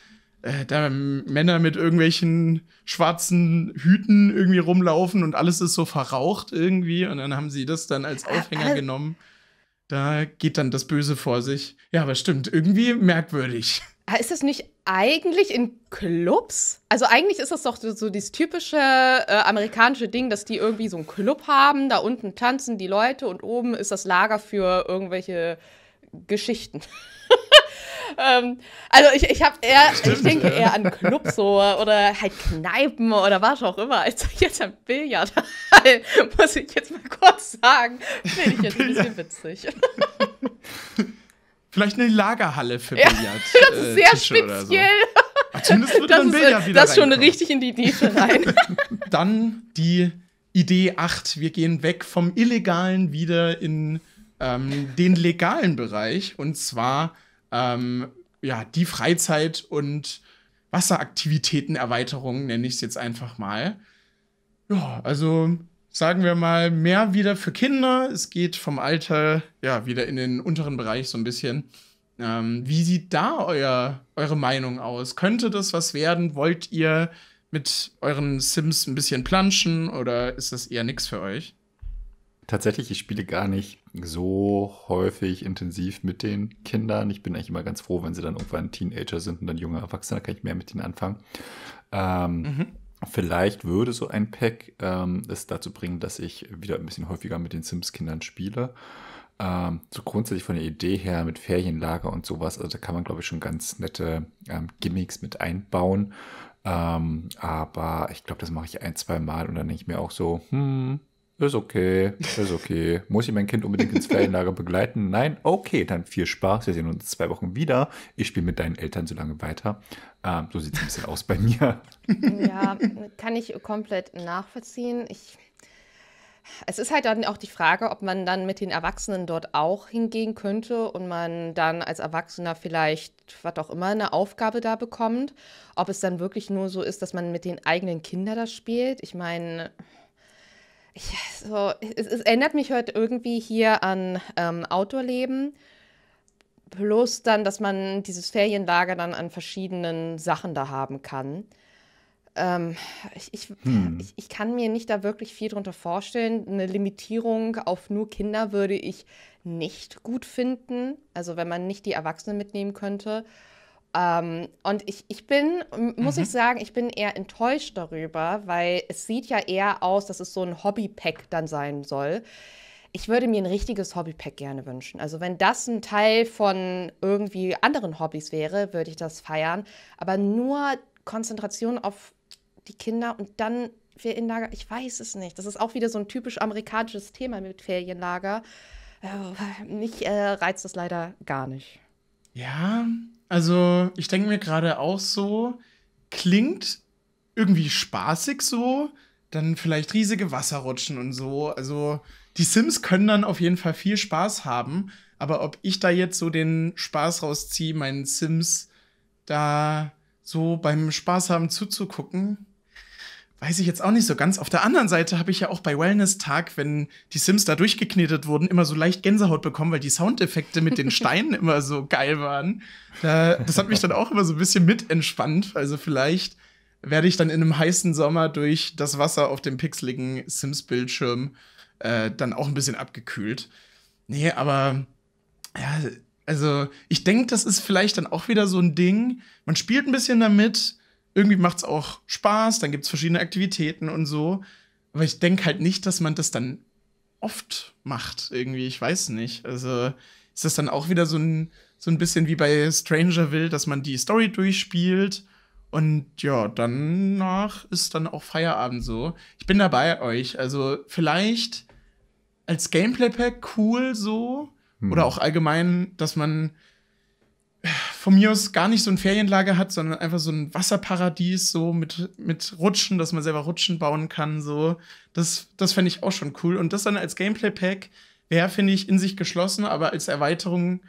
äh, da Männer mit irgendwelchen schwarzen Hüten irgendwie rumlaufen und alles ist so verraucht irgendwie. Und dann haben sie das dann als äh, Aufhänger äh. genommen. Da geht dann das Böse vor sich. Ja, aber stimmt, irgendwie merkwürdig. Ah, ist das nicht eigentlich in Clubs? Also eigentlich ist das doch so, so dieses typische äh, amerikanische Ding, dass die irgendwie so einen Club haben, da unten tanzen die Leute und oben ist das Lager für irgendwelche Geschichten. ähm, also ich, ich, hab eher, Stimmt, ich denke ja. eher an Clubs so, oder halt Kneipen oder was auch immer, als jetzt am Billard. muss ich jetzt mal kurz sagen. Finde ich jetzt ein bisschen witzig. Vielleicht eine Lagerhalle für Billard. Ja, das ist äh, sehr Tische speziell. So. zumindest wird das ist, wieder Das schon richtig in die Nische rein. dann die Idee 8. Wir gehen weg vom Illegalen wieder in ähm, den legalen Bereich. Und zwar ähm, ja, die Freizeit- und Wasseraktivitätenerweiterung, nenne ich es jetzt einfach mal. Ja, also sagen wir mal, mehr wieder für Kinder. Es geht vom Alter ja wieder in den unteren Bereich so ein bisschen. Ähm, wie sieht da euer, eure Meinung aus? Könnte das was werden? Wollt ihr mit euren Sims ein bisschen planschen oder ist das eher nichts für euch? Tatsächlich, ich spiele gar nicht so häufig intensiv mit den Kindern. Ich bin eigentlich immer ganz froh, wenn sie dann irgendwann Teenager sind und dann junge Erwachsene, da kann ich mehr mit ihnen anfangen. Ähm, mhm. Vielleicht würde so ein Pack ähm, es dazu bringen, dass ich wieder ein bisschen häufiger mit den Sims-Kindern spiele. Ähm, so grundsätzlich von der Idee her mit Ferienlager und sowas, also da kann man, glaube ich, schon ganz nette ähm, Gimmicks mit einbauen. Ähm, aber ich glaube, das mache ich ein, zwei Mal und dann denke ich mir auch so, hm, ist okay, ist okay. Muss ich mein Kind unbedingt ins Ferienlager begleiten? Nein? Okay, dann viel Spaß. Wir sehen uns in zwei Wochen wieder. Ich spiele mit deinen Eltern so lange weiter. Ähm, so sieht es ein bisschen aus bei mir. Ja, kann ich komplett nachvollziehen. Ich, es ist halt dann auch die Frage, ob man dann mit den Erwachsenen dort auch hingehen könnte und man dann als Erwachsener vielleicht, was auch immer, eine Aufgabe da bekommt. Ob es dann wirklich nur so ist, dass man mit den eigenen Kindern das spielt. Ich meine so, es, es erinnert mich heute irgendwie hier an ähm, Outdoor-Leben. Plus dann, dass man dieses Ferienlager dann an verschiedenen Sachen da haben kann. Ähm, ich, ich, hm. ich, ich, kann mir nicht da wirklich viel drunter vorstellen. Eine Limitierung auf nur Kinder würde ich nicht gut finden. Also wenn man nicht die Erwachsenen mitnehmen könnte. Ähm, und ich, ich bin, muss mhm. ich sagen, ich bin eher enttäuscht darüber, weil es sieht ja eher aus, dass es so ein Hobbypack dann sein soll. Ich würde mir ein richtiges Hobbypack gerne wünschen. Also wenn das ein Teil von irgendwie anderen Hobbys wäre, würde ich das feiern. Aber nur Konzentration auf die Kinder und dann Ferienlager, ich weiß es nicht. Das ist auch wieder so ein typisch amerikanisches Thema mit Ferienlager. Mich äh, äh, reizt das leider gar nicht. Ja, also, ich denke mir gerade auch so, klingt irgendwie spaßig so, dann vielleicht riesige Wasserrutschen und so. Also, die Sims können dann auf jeden Fall viel Spaß haben, aber ob ich da jetzt so den Spaß rausziehe, meinen Sims da so beim Spaß haben zuzugucken, weiß ich jetzt auch nicht so ganz. Auf der anderen Seite habe ich ja auch bei Wellness-Tag, wenn die Sims da durchgeknetet wurden, immer so leicht Gänsehaut bekommen, weil die Soundeffekte mit den Steinen immer so geil waren. das hat mich dann auch immer so ein bisschen mit entspannt. Also vielleicht werde ich dann in einem heißen Sommer durch das Wasser auf dem pixeligen Sims-Bildschirm äh, dann auch ein bisschen abgekühlt. Nee, aber ja, also ich denke, das ist vielleicht dann auch wieder so ein Ding. Man spielt ein bisschen damit, irgendwie macht es auch Spaß, dann gibt es verschiedene Aktivitäten und so. Aber ich denke halt nicht, dass man das dann oft macht, irgendwie. Ich weiß nicht. Also ist das dann auch wieder so ein, so ein bisschen wie bei Stranger Will, dass man die Story durchspielt und ja, danach ist dann auch Feierabend so. Ich bin dabei euch. Also vielleicht als Gameplay-Pack cool so. Hm. Oder auch allgemein, dass man von mir aus gar nicht so ein Ferienlager hat, sondern einfach so ein Wasserparadies, so mit, mit Rutschen, dass man selber Rutschen bauen kann, so. Das, das fände ich auch schon cool. Und das dann als Gameplay-Pack wäre, finde ich, in sich geschlossen, aber als Erweiterung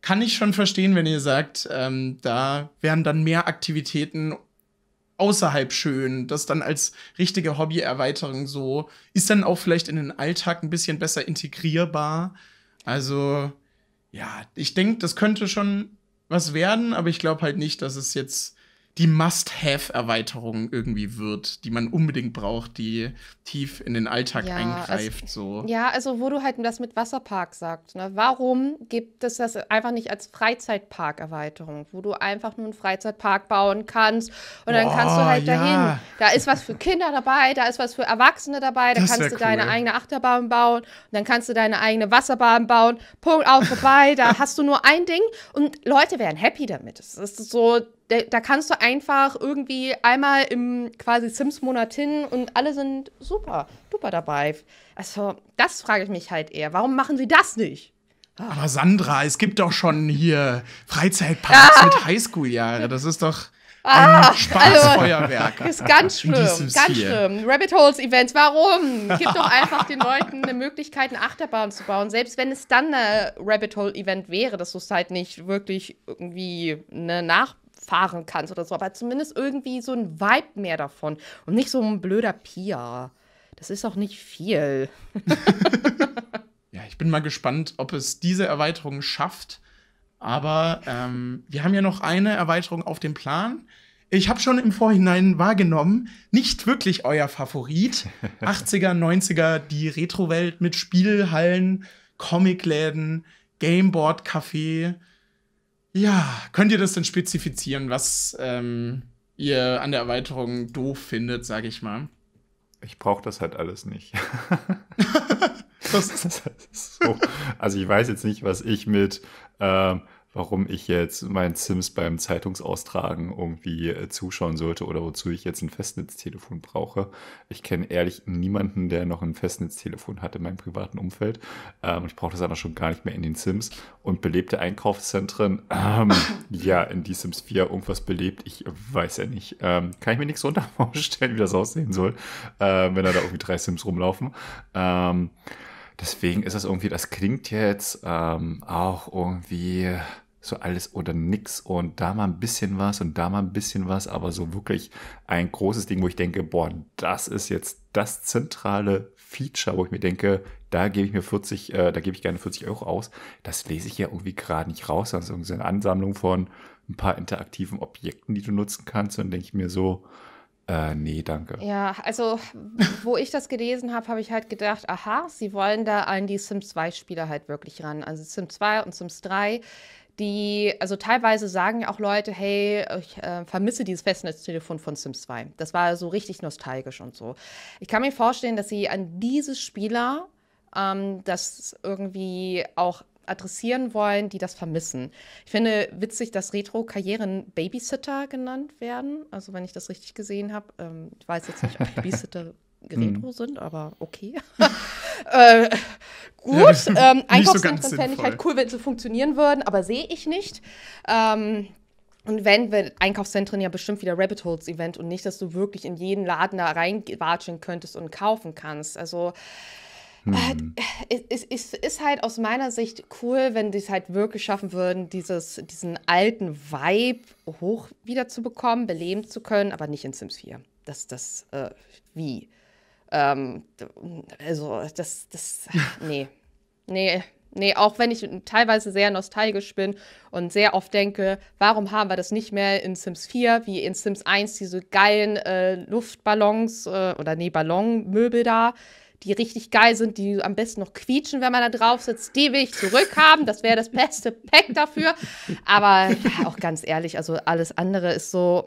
kann ich schon verstehen, wenn ihr sagt, ähm, da wären dann mehr Aktivitäten außerhalb schön, das dann als richtige Hobby-Erweiterung so ist dann auch vielleicht in den Alltag ein bisschen besser integrierbar. Also ja, ich denke, das könnte schon was werden, aber ich glaube halt nicht, dass es jetzt die Must-Have-Erweiterung irgendwie wird, die man unbedingt braucht, die tief in den Alltag ja, also eingreift. Also, so. Ja, also wo du halt das mit Wasserpark sagst. Ne? Warum gibt es das einfach nicht als Freizeitpark-Erweiterung, wo du einfach nur einen Freizeitpark bauen kannst und dann kannst du halt ja. dahin. Da ist was für Kinder dabei, da ist was für Erwachsene dabei, da das kannst du cool. deine eigene Achterbahn bauen und dann kannst du deine eigene Wasserbahn bauen. Punkt auf vorbei, da hast du nur ein Ding und Leute wären happy damit. Es ist so da, da, kannst du einfach irgendwie einmal im quasi Sims-Monat hin und alle sind super, super dabei. Also, das frage ich mich halt eher. Warum machen sie das nicht? Ah. Aber Sandra, es gibt doch schon hier Freizeitparks ah. mit Highschool-Jahre. Das ist doch. Ah, also, Spaßfeuerwerk. Also, ist ganz schlimm, ganz hier. schlimm. Rabbit Holes Events, warum? Gib doch einfach den Leuten eine Möglichkeit, eine Achterbahn zu bauen. Selbst wenn es dann ein Rabbit Hole Event wäre, dass du es halt nicht wirklich irgendwie ne, nach fahren kannst oder so, aber zumindest irgendwie so ein Vibe mehr davon und nicht so ein blöder Pia. Das ist auch nicht viel. ja, ich bin mal gespannt, ob es diese Erweiterung schafft. Aber ähm, wir haben ja noch eine Erweiterung auf dem Plan. Ich habe schon im Vorhinein wahrgenommen, nicht wirklich euer Favorit. 80er, 90er, die Retrowelt mit Spielhallen, Comicläden, Gameboard-Café, ja, könnt ihr das denn spezifizieren, was ähm, ihr an der Erweiterung doof findet, sage ich mal? Ich brauche das halt alles nicht. so. Also ich weiß jetzt nicht, was ich mit ähm, warum ich jetzt meinen Sims beim Zeitungsaustragen irgendwie äh, zuschauen sollte oder wozu ich jetzt ein Festnetztelefon brauche. Ich kenne ehrlich niemanden, der noch ein Festnetztelefon hat in meinem privaten Umfeld. Ähm, ich brauche das einfach schon gar nicht mehr in den Sims. Und belebte Einkaufszentren, ähm, ja, in die Sims 4 irgendwas belebt, ich weiß ja nicht. Ähm, kann ich mir nichts runter vorstellen, wie das aussehen soll, äh, wenn da, da irgendwie drei Sims rumlaufen. Ähm, Deswegen ist das irgendwie, das klingt jetzt ähm, auch irgendwie so alles oder nix und da mal ein bisschen was und da mal ein bisschen was, aber so wirklich ein großes Ding, wo ich denke, boah, das ist jetzt das zentrale Feature, wo ich mir denke, da gebe ich mir 40, äh, da gebe ich gerne 40 Euro aus. Das lese ich ja irgendwie gerade nicht raus, sondern ist irgendwie so eine Ansammlung von ein paar interaktiven Objekten, die du nutzen kannst. Und denke ich mir so, äh, nee, danke. Ja, also wo ich das gelesen habe, habe ich halt gedacht, aha, sie wollen da an die Sims 2-Spieler halt wirklich ran. Also Sims 2 und Sims 3, die, also teilweise sagen ja auch Leute, hey, ich äh, vermisse dieses Festnetztelefon von Sims 2. Das war so richtig nostalgisch und so. Ich kann mir vorstellen, dass sie an diese Spieler ähm, das irgendwie auch adressieren wollen, die das vermissen. Ich finde witzig, dass Retro-Karrieren Babysitter genannt werden. Also wenn ich das richtig gesehen habe, ähm, ich weiß jetzt nicht, ob Babysitter hm. Retro sind, aber okay. äh, gut, ähm, Einkaufszentren so fände ich halt cool, wenn sie funktionieren würden, aber sehe ich nicht. Ähm, und wenn, wenn Einkaufszentren ja bestimmt wieder Rabbit Holes Event und nicht, dass du wirklich in jeden Laden da reinwatschen könntest und kaufen kannst. Also äh, hm. Es, es, es, ist halt aus meiner Sicht cool, wenn die es halt wirklich schaffen würden, dieses, diesen alten Vibe hoch wieder zu bekommen, beleben zu können, aber nicht in Sims 4. Das, das, äh, wie? Ähm, also, das, das, nee. nee, nee, auch wenn ich teilweise sehr nostalgisch bin und sehr oft denke, warum haben wir das nicht mehr in Sims 4, wie in Sims 1, diese geilen äh, Luftballons äh, oder nee, Ballonmöbel da die richtig geil sind, die am besten noch quietschen, wenn man da drauf sitzt. Die will ich zurückhaben. Das wäre das beste Pack dafür. Aber ja, auch ganz ehrlich, also alles andere ist so.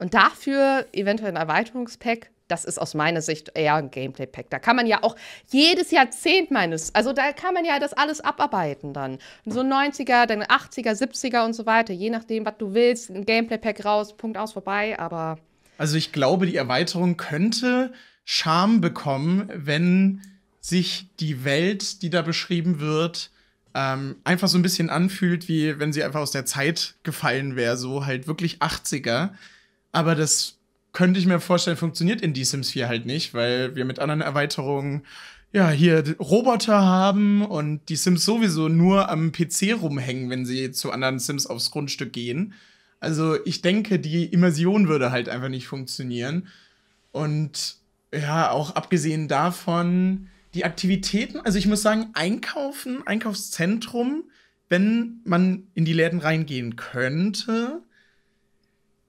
Und dafür eventuell ein Erweiterungspack. Das ist aus meiner Sicht eher ein Gameplay-Pack. Da kann man ja auch jedes Jahrzehnt meines, also da kann man ja das alles abarbeiten dann. So 90er, dann 80er, 70er und so weiter. Je nachdem, was du willst. Ein Gameplay-Pack raus, Punkt aus, vorbei. Aber also ich glaube, die Erweiterung könnte Charme bekommen, wenn sich die Welt, die da beschrieben wird, ähm, einfach so ein bisschen anfühlt, wie wenn sie einfach aus der Zeit gefallen wäre, so halt wirklich 80er. Aber das könnte ich mir vorstellen, funktioniert in The Sims 4 halt nicht, weil wir mit anderen Erweiterungen ja hier Roboter haben und die Sims sowieso nur am PC rumhängen, wenn sie zu anderen Sims aufs Grundstück gehen. Also ich denke, die Immersion würde halt einfach nicht funktionieren. Und ja, auch abgesehen davon, die Aktivitäten, also ich muss sagen, einkaufen, Einkaufszentrum, wenn man in die Läden reingehen könnte,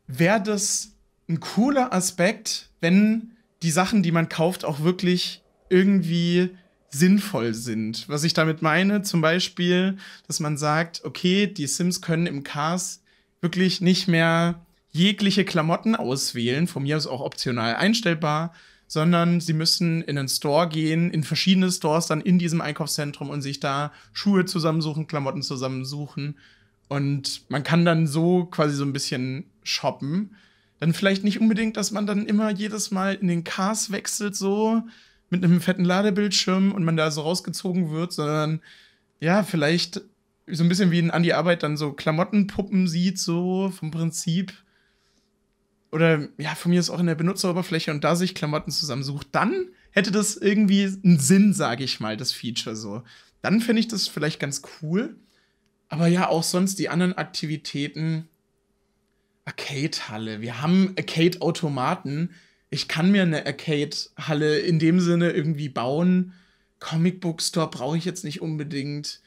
wäre das ein cooler Aspekt, wenn die Sachen, die man kauft, auch wirklich irgendwie sinnvoll sind. Was ich damit meine, zum Beispiel, dass man sagt, okay, die Sims können im Cars wirklich nicht mehr jegliche Klamotten auswählen, von mir aus auch optional einstellbar, sondern sie müssen in einen Store gehen, in verschiedene Stores dann in diesem Einkaufszentrum und sich da Schuhe zusammensuchen, Klamotten zusammensuchen. Und man kann dann so quasi so ein bisschen shoppen. Dann vielleicht nicht unbedingt, dass man dann immer jedes Mal in den Cars wechselt, so mit einem fetten Ladebildschirm und man da so rausgezogen wird, sondern ja, vielleicht so ein bisschen wie in An die Arbeit dann so Klamottenpuppen sieht, so vom Prinzip oder ja, von mir ist auch in der Benutzeroberfläche und da sich Klamotten zusammensucht, dann hätte das irgendwie einen Sinn, sage ich mal, das Feature so. Dann finde ich das vielleicht ganz cool. Aber ja, auch sonst die anderen Aktivitäten. Arcade-Halle. Wir haben Arcade-Automaten. Ich kann mir eine Arcade-Halle in dem Sinne irgendwie bauen. Comic-Book-Store brauche ich jetzt nicht unbedingt.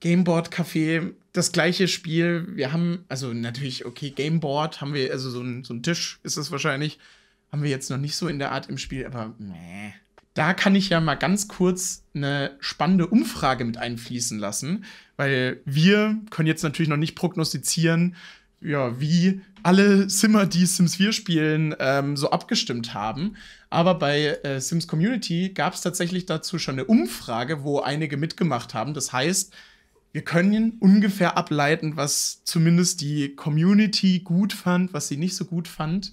Gameboard Café, das gleiche Spiel. Wir haben, also natürlich, okay, Gameboard haben wir, also so ein, so ein Tisch ist es wahrscheinlich, haben wir jetzt noch nicht so in der Art im Spiel, aber meh. Da kann ich ja mal ganz kurz eine spannende Umfrage mit einfließen lassen, weil wir können jetzt natürlich noch nicht prognostizieren, ja, wie alle Simmer, die Sims 4 spielen, ähm, so abgestimmt haben. Aber bei äh, Sims Community gab es tatsächlich dazu schon eine Umfrage, wo einige mitgemacht haben. Das heißt, wir können ungefähr ableiten, was zumindest die Community gut fand, was sie nicht so gut fand.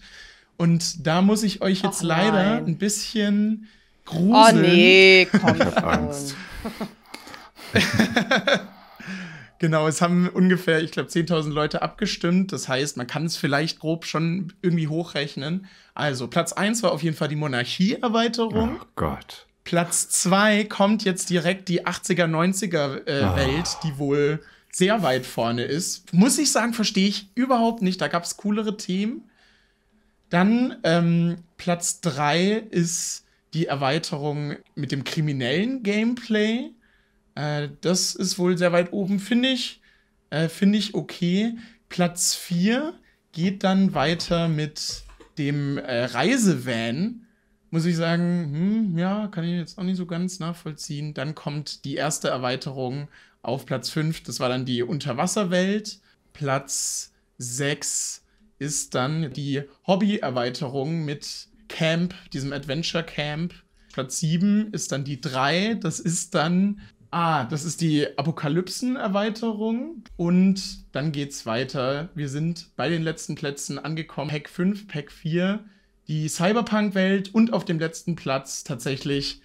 Und da muss ich euch jetzt Ach, leider ein bisschen oh gruseln. Oh nee, komm. Ich hab genau, es haben ungefähr, ich glaube, 10.000 Leute abgestimmt. Das heißt, man kann es vielleicht grob schon irgendwie hochrechnen. Also, Platz 1 war auf jeden Fall die Monarchieerweiterung. Oh Gott. Platz 2 kommt jetzt direkt die 80er, 90er äh, ah. Welt, die wohl sehr weit vorne ist. Muss ich sagen, verstehe ich überhaupt nicht. Da gab es coolere Themen. Dann ähm, Platz 3 ist die Erweiterung mit dem kriminellen Gameplay. Äh, das ist wohl sehr weit oben, finde ich. Äh, finde ich okay. Platz 4 geht dann weiter mit dem äh, Reisevan muss ich sagen, hm, ja, kann ich jetzt auch nicht so ganz nachvollziehen. Dann kommt die erste Erweiterung auf Platz 5, das war dann die Unterwasserwelt. Platz 6 ist dann die Hobby-Erweiterung mit Camp, diesem Adventure Camp. Platz 7 ist dann die 3, das ist dann, ah, das ist die Apokalypsen-Erweiterung. Und dann geht's weiter. Wir sind bei den letzten Plätzen angekommen. Pack 5, Pack 4 die Cyberpunk-Welt und auf dem letzten Platz tatsächlich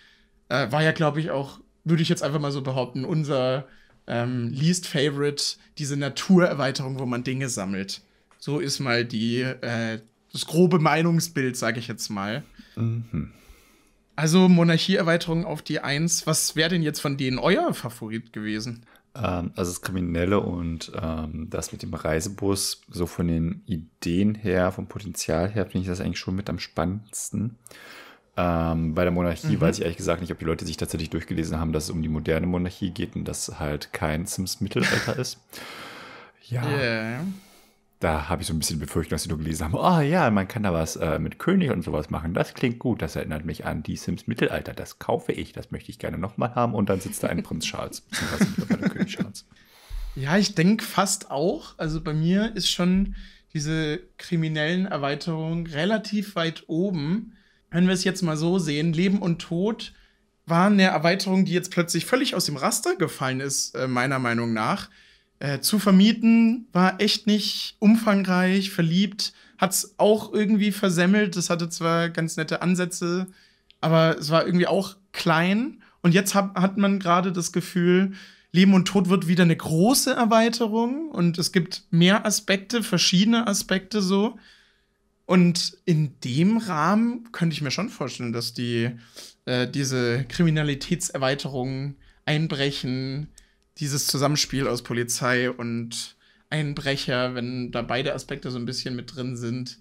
äh, war ja, glaube ich, auch, würde ich jetzt einfach mal so behaupten, unser ähm, least favorite, diese Naturerweiterung, wo man Dinge sammelt. So ist mal die, äh, das grobe Meinungsbild, sage ich jetzt mal. Mhm. Also Monarchieerweiterung auf die Eins. Was wäre denn jetzt von denen euer Favorit gewesen? Ähm, also das Kriminelle und ähm, das mit dem Reisebus, so von den Ideen her, vom Potenzial her, finde ich das eigentlich schon mit am spannendsten. Ähm, bei der Monarchie mhm. weiß ich ehrlich gesagt nicht, ob die Leute sich tatsächlich durchgelesen haben, dass es um die moderne Monarchie geht und dass halt kein Sims-Mittelalter ist. Ja. Yeah da habe ich so ein bisschen Befürchtung, dass sie nur gelesen haben, oh ja, man kann da was äh, mit König und sowas machen. Das klingt gut, das erinnert mich an die Sims Mittelalter. Das kaufe ich, das möchte ich gerne nochmal haben. Und dann sitzt da ein Prinz Charles, beziehungsweise König Charles. Ja, ich denke fast auch. Also bei mir ist schon diese kriminellen Erweiterungen relativ weit oben. Wenn wir es jetzt mal so sehen, Leben und Tod waren eine Erweiterung, die jetzt plötzlich völlig aus dem Raster gefallen ist, äh, meiner Meinung nach. Äh, zu vermieten war echt nicht umfangreich, verliebt, hat es auch irgendwie versemmelt. Das hatte zwar ganz nette Ansätze, aber es war irgendwie auch klein. Und jetzt hab, hat man gerade das Gefühl, Leben und Tod wird wieder eine große Erweiterung und es gibt mehr Aspekte, verschiedene Aspekte so. Und in dem Rahmen könnte ich mir schon vorstellen, dass die äh, diese Kriminalitätserweiterung einbrechen, dieses Zusammenspiel aus Polizei und Einbrecher, wenn da beide Aspekte so ein bisschen mit drin sind,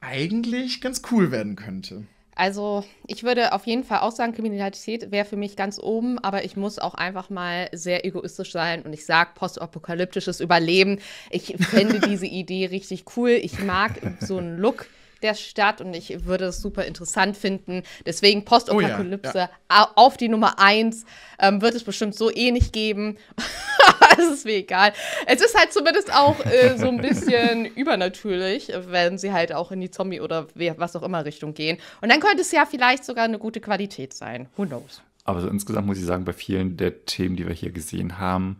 eigentlich ganz cool werden könnte. Also ich würde auf jeden Fall auch sagen, Kriminalität wäre für mich ganz oben, aber ich muss auch einfach mal sehr egoistisch sein und ich sage postapokalyptisches Überleben. Ich fände diese Idee richtig cool. Ich mag so einen Look der Stadt und ich würde es super interessant finden. Deswegen Postapokalypse oh ja, ja. auf die Nummer 1 ähm, wird es bestimmt so eh nicht geben. es ist mir egal. Es ist halt zumindest auch äh, so ein bisschen übernatürlich, wenn sie halt auch in die Zombie- oder was auch immer Richtung gehen. Und dann könnte es ja vielleicht sogar eine gute Qualität sein. Who knows? Aber so insgesamt muss ich sagen, bei vielen der Themen, die wir hier gesehen haben,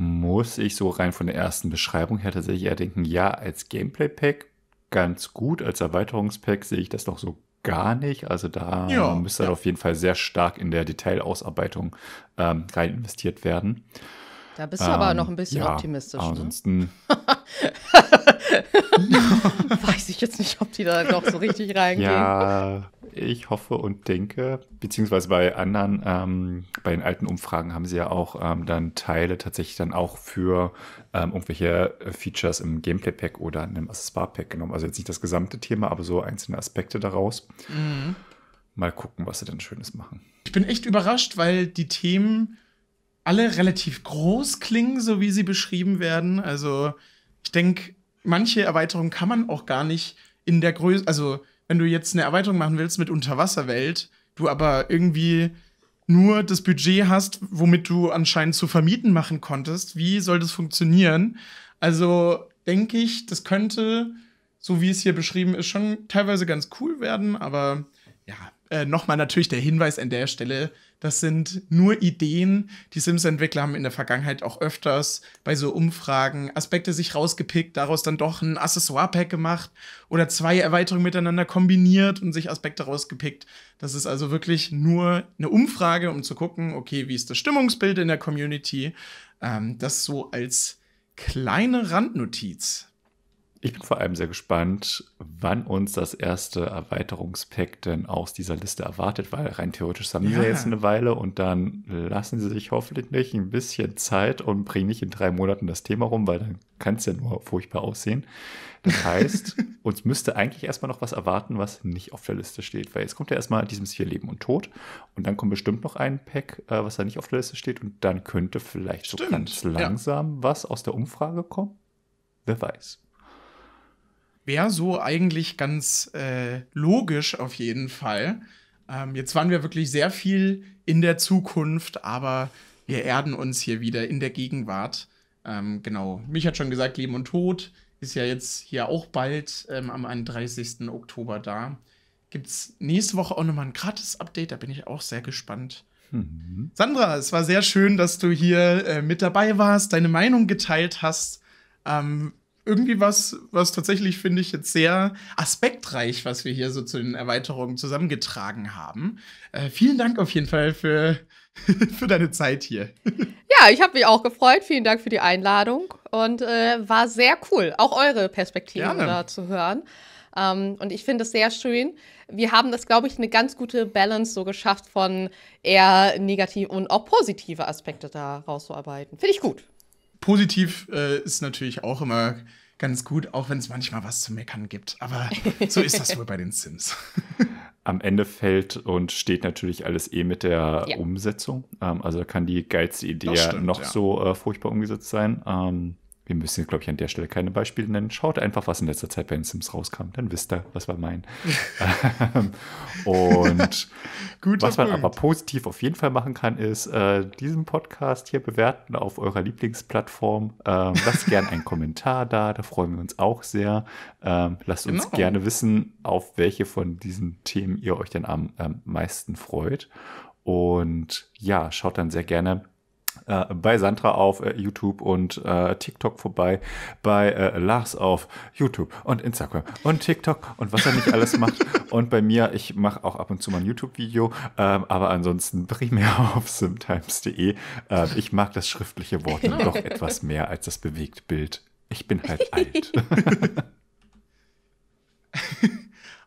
muss ich so rein von der ersten Beschreibung her tatsächlich eher denken, ja, als Gameplay-Pack ganz gut. Als Erweiterungspack sehe ich das noch so gar nicht. Also da ja, müsste ja. auf jeden Fall sehr stark in der Detailausarbeitung ähm, rein investiert werden. Da bist du ähm, aber noch ein bisschen ja, optimistisch. Ne? Ansonsten. Ne? Weiß ich jetzt nicht, ob die da noch so richtig reingehen. Ja, ich hoffe und denke, beziehungsweise bei anderen, ähm, bei den alten Umfragen haben sie ja auch ähm, dann Teile tatsächlich dann auch für ähm, irgendwelche Features im Gameplay-Pack oder in einem Accessoire-Pack genommen. Also jetzt nicht das gesamte Thema, aber so einzelne Aspekte daraus. Mhm. Mal gucken, was sie dann Schönes machen. Ich bin echt überrascht, weil die Themen alle relativ groß klingen, so wie sie beschrieben werden. Also ich denke, manche Erweiterungen kann man auch gar nicht in der Größe, also wenn du jetzt eine Erweiterung machen willst mit Unterwasserwelt, du aber irgendwie nur das Budget hast, womit du anscheinend zu vermieten machen konntest, wie soll das funktionieren? Also denke ich, das könnte, so wie es hier beschrieben ist, schon teilweise ganz cool werden, aber ja, äh, nochmal natürlich der Hinweis an der Stelle, das sind nur Ideen. Die Sims-Entwickler haben in der Vergangenheit auch öfters bei so Umfragen Aspekte sich rausgepickt, daraus dann doch ein Accessoire-Pack gemacht oder zwei Erweiterungen miteinander kombiniert und sich Aspekte rausgepickt. Das ist also wirklich nur eine Umfrage, um zu gucken, okay, wie ist das Stimmungsbild in der Community. Ähm, das so als kleine Randnotiz. Ich bin vor allem sehr gespannt, wann uns das erste Erweiterungspack denn aus dieser Liste erwartet, weil rein theoretisch sammeln ja. sie jetzt eine Weile und dann lassen sie sich hoffentlich nicht ein bisschen Zeit und bringen nicht in drei Monaten das Thema rum, weil dann kann es ja nur furchtbar aussehen. Das heißt, uns müsste eigentlich erstmal noch was erwarten, was nicht auf der Liste steht, weil jetzt kommt ja erstmal dieses hier Leben und Tod und dann kommt bestimmt noch ein Pack, äh, was da nicht auf der Liste steht und dann könnte vielleicht Stimmt. so ganz langsam ja. was aus der Umfrage kommen. Wer weiß. Wäre so eigentlich ganz äh, logisch auf jeden Fall. Ähm, jetzt waren wir wirklich sehr viel in der Zukunft, aber wir erden uns hier wieder in der Gegenwart. Ähm, genau, mich hat schon gesagt, Leben und Tod ist ja jetzt hier auch bald ähm, am 31. Oktober da. Gibt es nächste Woche auch nochmal ein Gratis-Update, da bin ich auch sehr gespannt. Mhm. Sandra, es war sehr schön, dass du hier äh, mit dabei warst, deine Meinung geteilt hast. Ähm, irgendwie was, was tatsächlich, finde ich, jetzt sehr aspektreich, was wir hier so zu den Erweiterungen zusammengetragen haben. Äh, vielen Dank auf jeden Fall für, für deine Zeit hier. Ja, ich habe mich auch gefreut. Vielen Dank für die Einladung und äh, war sehr cool, auch eure Perspektiven Gerne. da zu hören. Um, ähm, und ich finde es sehr schön. Wir haben das, glaube ich, eine ganz gute Balance so geschafft, von eher negative und auch positive Aspekte da rauszuarbeiten. Finde ich gut positiv äh, ist natürlich auch immer ganz gut, auch wenn es manchmal was zu meckern gibt. Aber so ist das wohl bei den Sims. Am Ende fällt und steht natürlich alles eh mit der ja. Umsetzung. Ähm, also kann die geilste Idee stimmt, noch ja. so äh, furchtbar umgesetzt sein. Ähm, wir müssen glaube ich, an der Stelle keine Beispiele nennen. Schaut einfach, was in letzter Zeit bei den Sims rauskam. Dann wisst ihr, was wir meinen. Ähm, und was man Punkt. aber positiv auf jeden Fall machen kann, ist äh, diesen Podcast hier bewerten auf eurer Lieblingsplattform. Ähm, lasst gerne einen Kommentar da, da freuen wir uns auch sehr. Ähm, lasst genau. uns gerne wissen, auf welche von diesen Themen ihr euch denn am ähm, meisten freut. Und ja, schaut dann sehr gerne äh, bei Sandra auf äh, YouTube und äh, TikTok vorbei, bei äh, Lars auf YouTube und Instagram und TikTok und was er nicht alles macht. und bei mir, ich mache auch ab und zu mal ein YouTube-Video, ähm, aber ansonsten primär auf simtimes.de. Ähm, ich mag das schriftliche Wort doch etwas mehr als das Bewegtbild. Ich bin halt alt.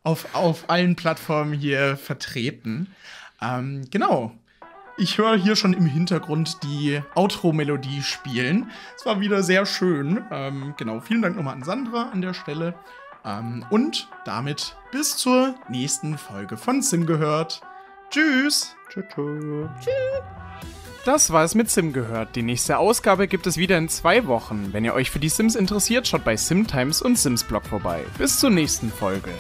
auf, auf allen Plattformen hier vertreten. Ähm, genau. Ich höre hier schon im Hintergrund die Outro-Melodie spielen. Es war wieder sehr schön. Ähm, genau, vielen Dank nochmal an Sandra an der Stelle. Ähm, und damit bis zur nächsten Folge von Sim gehört. Tschüss. Tschüss. Das war es mit Sim gehört. Die nächste Ausgabe gibt es wieder in zwei Wochen. Wenn ihr euch für die Sims interessiert, schaut bei Sim Times und Sims Blog vorbei. Bis zur nächsten Folge.